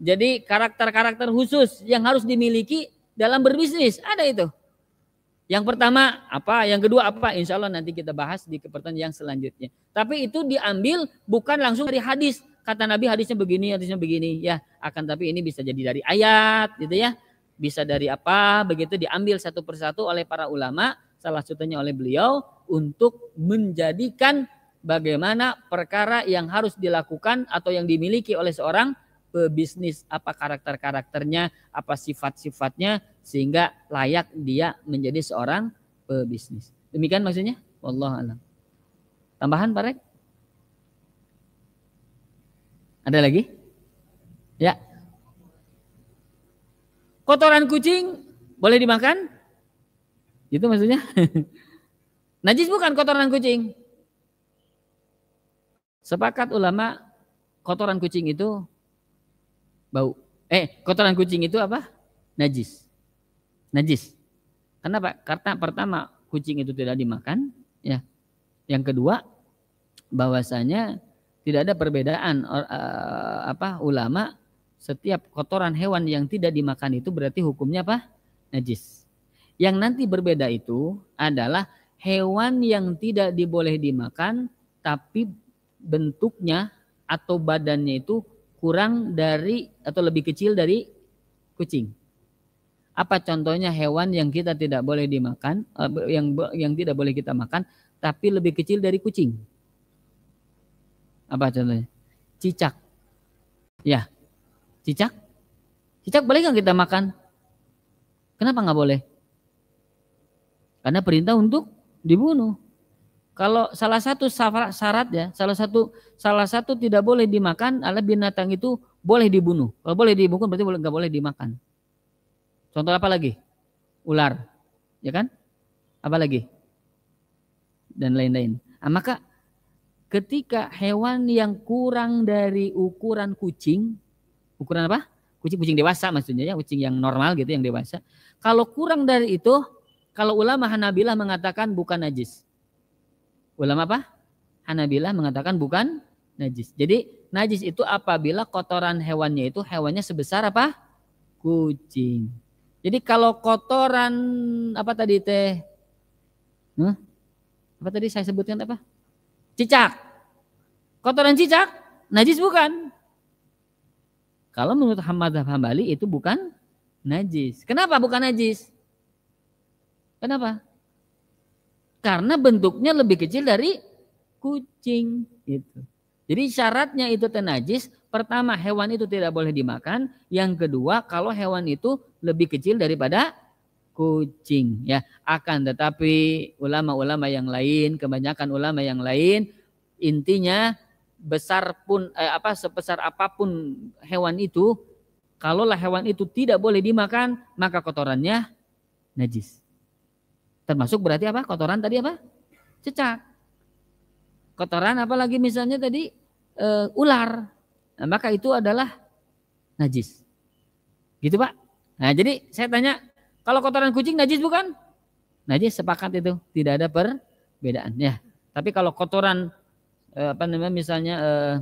Jadi karakter-karakter khusus yang harus dimiliki dalam berbisnis ada itu. Yang pertama apa, yang kedua apa, insya Allah nanti kita bahas di pertanyaan yang selanjutnya. Tapi itu diambil bukan langsung dari hadis. Kata Nabi hadisnya begini, hadisnya begini. Ya, akan tapi ini bisa jadi dari ayat gitu ya. Bisa dari apa, begitu diambil satu persatu oleh para ulama. Salah satunya oleh beliau untuk menjadikan bagaimana perkara yang harus dilakukan atau yang dimiliki oleh seorang pebisnis. Apa karakter-karakternya, apa sifat-sifatnya, sehingga layak dia menjadi seorang pebisnis. Demikian maksudnya? Allah alam. Tambahan Pak Rek? Ada lagi? Ya. Kotoran kucing boleh dimakan? Itu maksudnya? Najis bukan kotoran kucing. Sepakat ulama kotoran kucing itu bau. Eh, kotoran kucing itu apa? Najis najis. Kenapa? Karena pertama kucing itu tidak dimakan, ya. Yang kedua bahwasanya tidak ada perbedaan or, uh, apa ulama setiap kotoran hewan yang tidak dimakan itu berarti hukumnya apa? najis. Yang nanti berbeda itu adalah hewan yang tidak diboleh dimakan tapi bentuknya atau badannya itu kurang dari atau lebih kecil dari kucing. Apa contohnya hewan yang kita tidak boleh dimakan, eh, yang yang tidak boleh kita makan, tapi lebih kecil dari kucing? Apa contohnya? Cicak. Ya, cicak. Cicak boleh nggak kita makan? Kenapa nggak boleh? Karena perintah untuk dibunuh. Kalau salah satu syarat ya, salah satu salah satu tidak boleh dimakan adalah binatang itu boleh dibunuh. Kalau boleh dibunuh berarti boleh nggak boleh dimakan. Contoh apa lagi? Ular, ya kan? Apa lagi? Dan lain-lain. Nah, maka ketika hewan yang kurang dari ukuran kucing, ukuran apa? Kucing kucing dewasa maksudnya ya, kucing yang normal gitu, yang dewasa. Kalau kurang dari itu, kalau ulama Hanabilah mengatakan bukan najis. Ulama apa? Hanabilah mengatakan bukan najis. Jadi najis itu apabila kotoran hewannya itu hewannya sebesar apa? Kucing. Jadi kalau kotoran apa tadi teh? Hmm? Apa tadi saya sebutkan apa? Cicak. Kotoran cicak najis bukan? Kalau menurut Hamad Hambali itu bukan najis. Kenapa bukan najis? Kenapa? Karena bentuknya lebih kecil dari kucing itu. Jadi syaratnya itu tenajis, pertama hewan itu tidak boleh dimakan, yang kedua kalau hewan itu lebih kecil daripada kucing ya akan tetapi ulama-ulama yang lain kebanyakan ulama yang lain intinya besar pun eh, apa sebesar apapun hewan itu kalaulah hewan itu tidak boleh dimakan maka kotorannya najis termasuk berarti apa kotoran tadi apa cecak kotoran apalagi misalnya tadi eh, ular nah, maka itu adalah najis gitu pak Nah, jadi saya tanya, kalau kotoran kucing najis bukan? Najis sepakat itu, tidak ada perbedaan ya. Tapi kalau kotoran eh, apa namanya misalnya eh,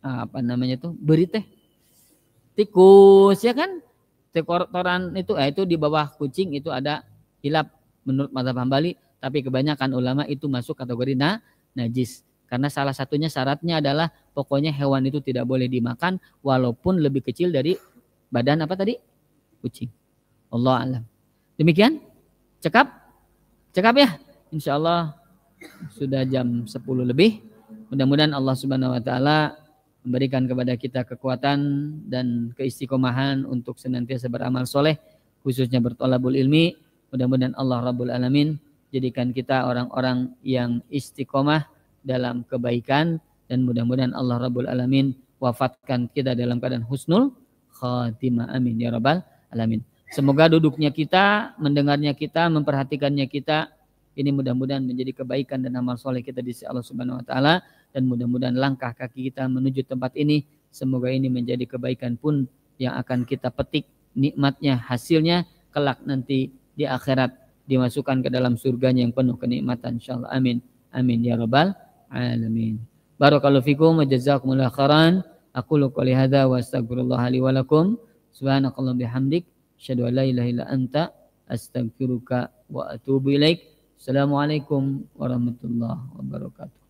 eh apa namanya itu beri tikus ya kan kotoran itu eh, itu di bawah kucing itu ada hilap menurut mata Hambali tapi kebanyakan ulama itu masuk kategori na, najis karena salah satunya syaratnya adalah pokoknya hewan itu tidak boleh dimakan walaupun lebih kecil dari badan apa tadi? Kucing. Allah alam. Demikian cekap cekap ya. Insya Allah sudah jam 10 lebih. Mudah-mudahan Allah Subhanahu wa taala memberikan kepada kita kekuatan dan keistiqomahan untuk senantiasa beramal soleh khususnya bertolabul ilmi. Mudah-mudahan Allah Rabbul Alamin jadikan kita orang-orang yang istiqomah dalam kebaikan dan mudah-mudahan Allah Rabbul Alamin wafatkan kita dalam keadaan husnul khatimah. Amin ya rabbal alamin. Semoga duduknya kita, mendengarnya kita, memperhatikannya kita ini mudah-mudahan menjadi kebaikan dan amal soleh kita di sisi Allah Subhanahu wa taala dan mudah-mudahan langkah kaki kita menuju tempat ini semoga ini menjadi kebaikan pun yang akan kita petik nikmatnya hasilnya kelak nanti di akhirat dimasukkan ke dalam surga yang penuh kenikmatan insyaallah amin amin ya rabbal alamin barakallahu fikum wa jazakumullahu khairan Aku qouli hadza wa astaghfirullah li wa Subhanakallah bihamdik, asyhadu an la ilaha anta, astaghfiruka wa atubu ilaik. Assalamualaikum warahmatullahi wabarakatuh.